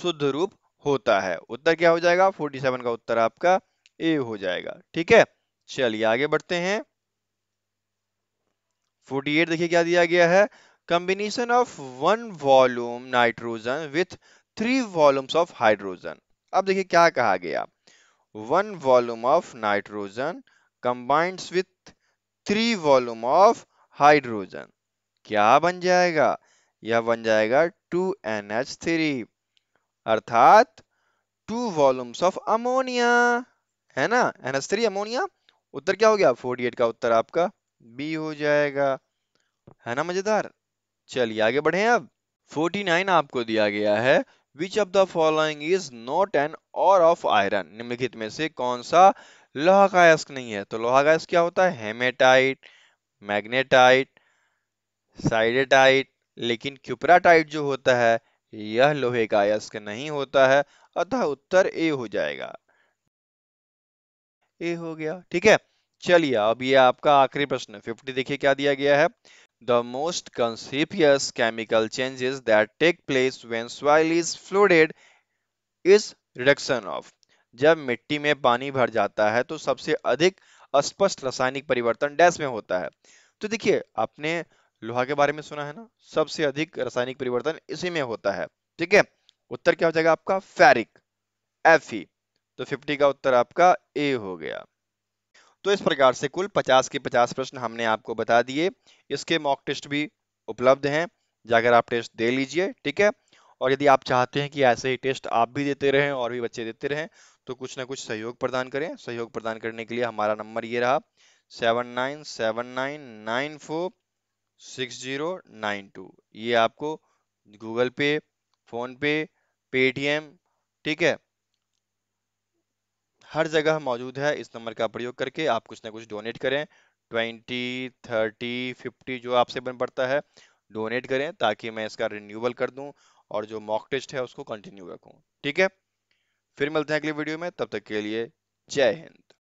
शुद्ध रूप होता है उत्तर क्या हो जाएगा 47 का उत्तर आपका ए हो जाएगा ठीक है चलिए आगे बढ़ते हैं फोर्टी एट देखिए क्या दिया गया है combination of one volume nitrogen with three volumes of hydrogen अब देखिए क्या कहा गया one volume of nitrogen combined with three volume of hydrogen क्या बन जाएगा यह बन जाएगा टू एन एच थ्री अर्थात टू वॉल्यूम्स ऑफ अमोनिया है ना थ्री अमोनिया उत्तर क्या हो गया फोर्टी एट का उत्तर आपका बी हो जाएगा है ना मजेदार चलिए आगे बढ़े अब 49 आपको दिया गया है which of the following is not an ore of iron निम्नलिखित में से कौन सा लोहा का अयस्क नहीं है तो लोहा का अयस्क क्या होता है हेमेटाइट मैग्नेटाइट साइडेटाइट लेकिन क्यूपराटाइट जो होता है यह लोहे का अयस्क नहीं होता है अतः उत्तर ए हो जाएगा ए हो गया ठीक है चलिए अब ये आपका आखिरी प्रश्न फिफ्टी देखिए क्या दिया गया है the most conspicuous chemical changes that take place when soil is flooded is reduction of जब मिट्टी में पानी भर जाता है तो सबसे अधिक अस्पष्ट रासायनिक परिवर्तन डैश में होता है तो देखिए आपने लोहा के बारे में सुना है ना सबसे अधिक रासायनिक परिवर्तन इसी में होता है ठीक है उत्तर क्या हो जाएगा आपका फेरिक एफ तो 50 का उत्तर आपका ए हो गया तो इस प्रकार से कुल 50 के 50 प्रश्न हमने आपको बता दिए इसके मॉक टेस्ट भी उपलब्ध हैं जाकर आप टेस्ट दे लीजिए ठीक है और यदि आप चाहते हैं कि ऐसे ही टेस्ट आप भी देते रहें और भी बच्चे देते रहें तो कुछ ना कुछ सहयोग प्रदान करें सहयोग प्रदान करने के लिए हमारा नंबर ये रहा seven nine seven nine nine four six zero nine two ये आपको गूगल पे फ़ोन पे पेटीएम ठीक है हर जगह मौजूद है इस नंबर का प्रयोग करके आप कुछ ना कुछ डोनेट करें ट्वेंटी थर्टी फिफ्टी जो आपसे बन पड़ता है डोनेट करें ताकि मैं इसका रिन्यूअल कर दूं और जो मॉक टेस्ट है उसको कंटिन्यू रखूं ठीक है फिर मिलते हैं अगले वीडियो में तब तक के लिए जय हिंद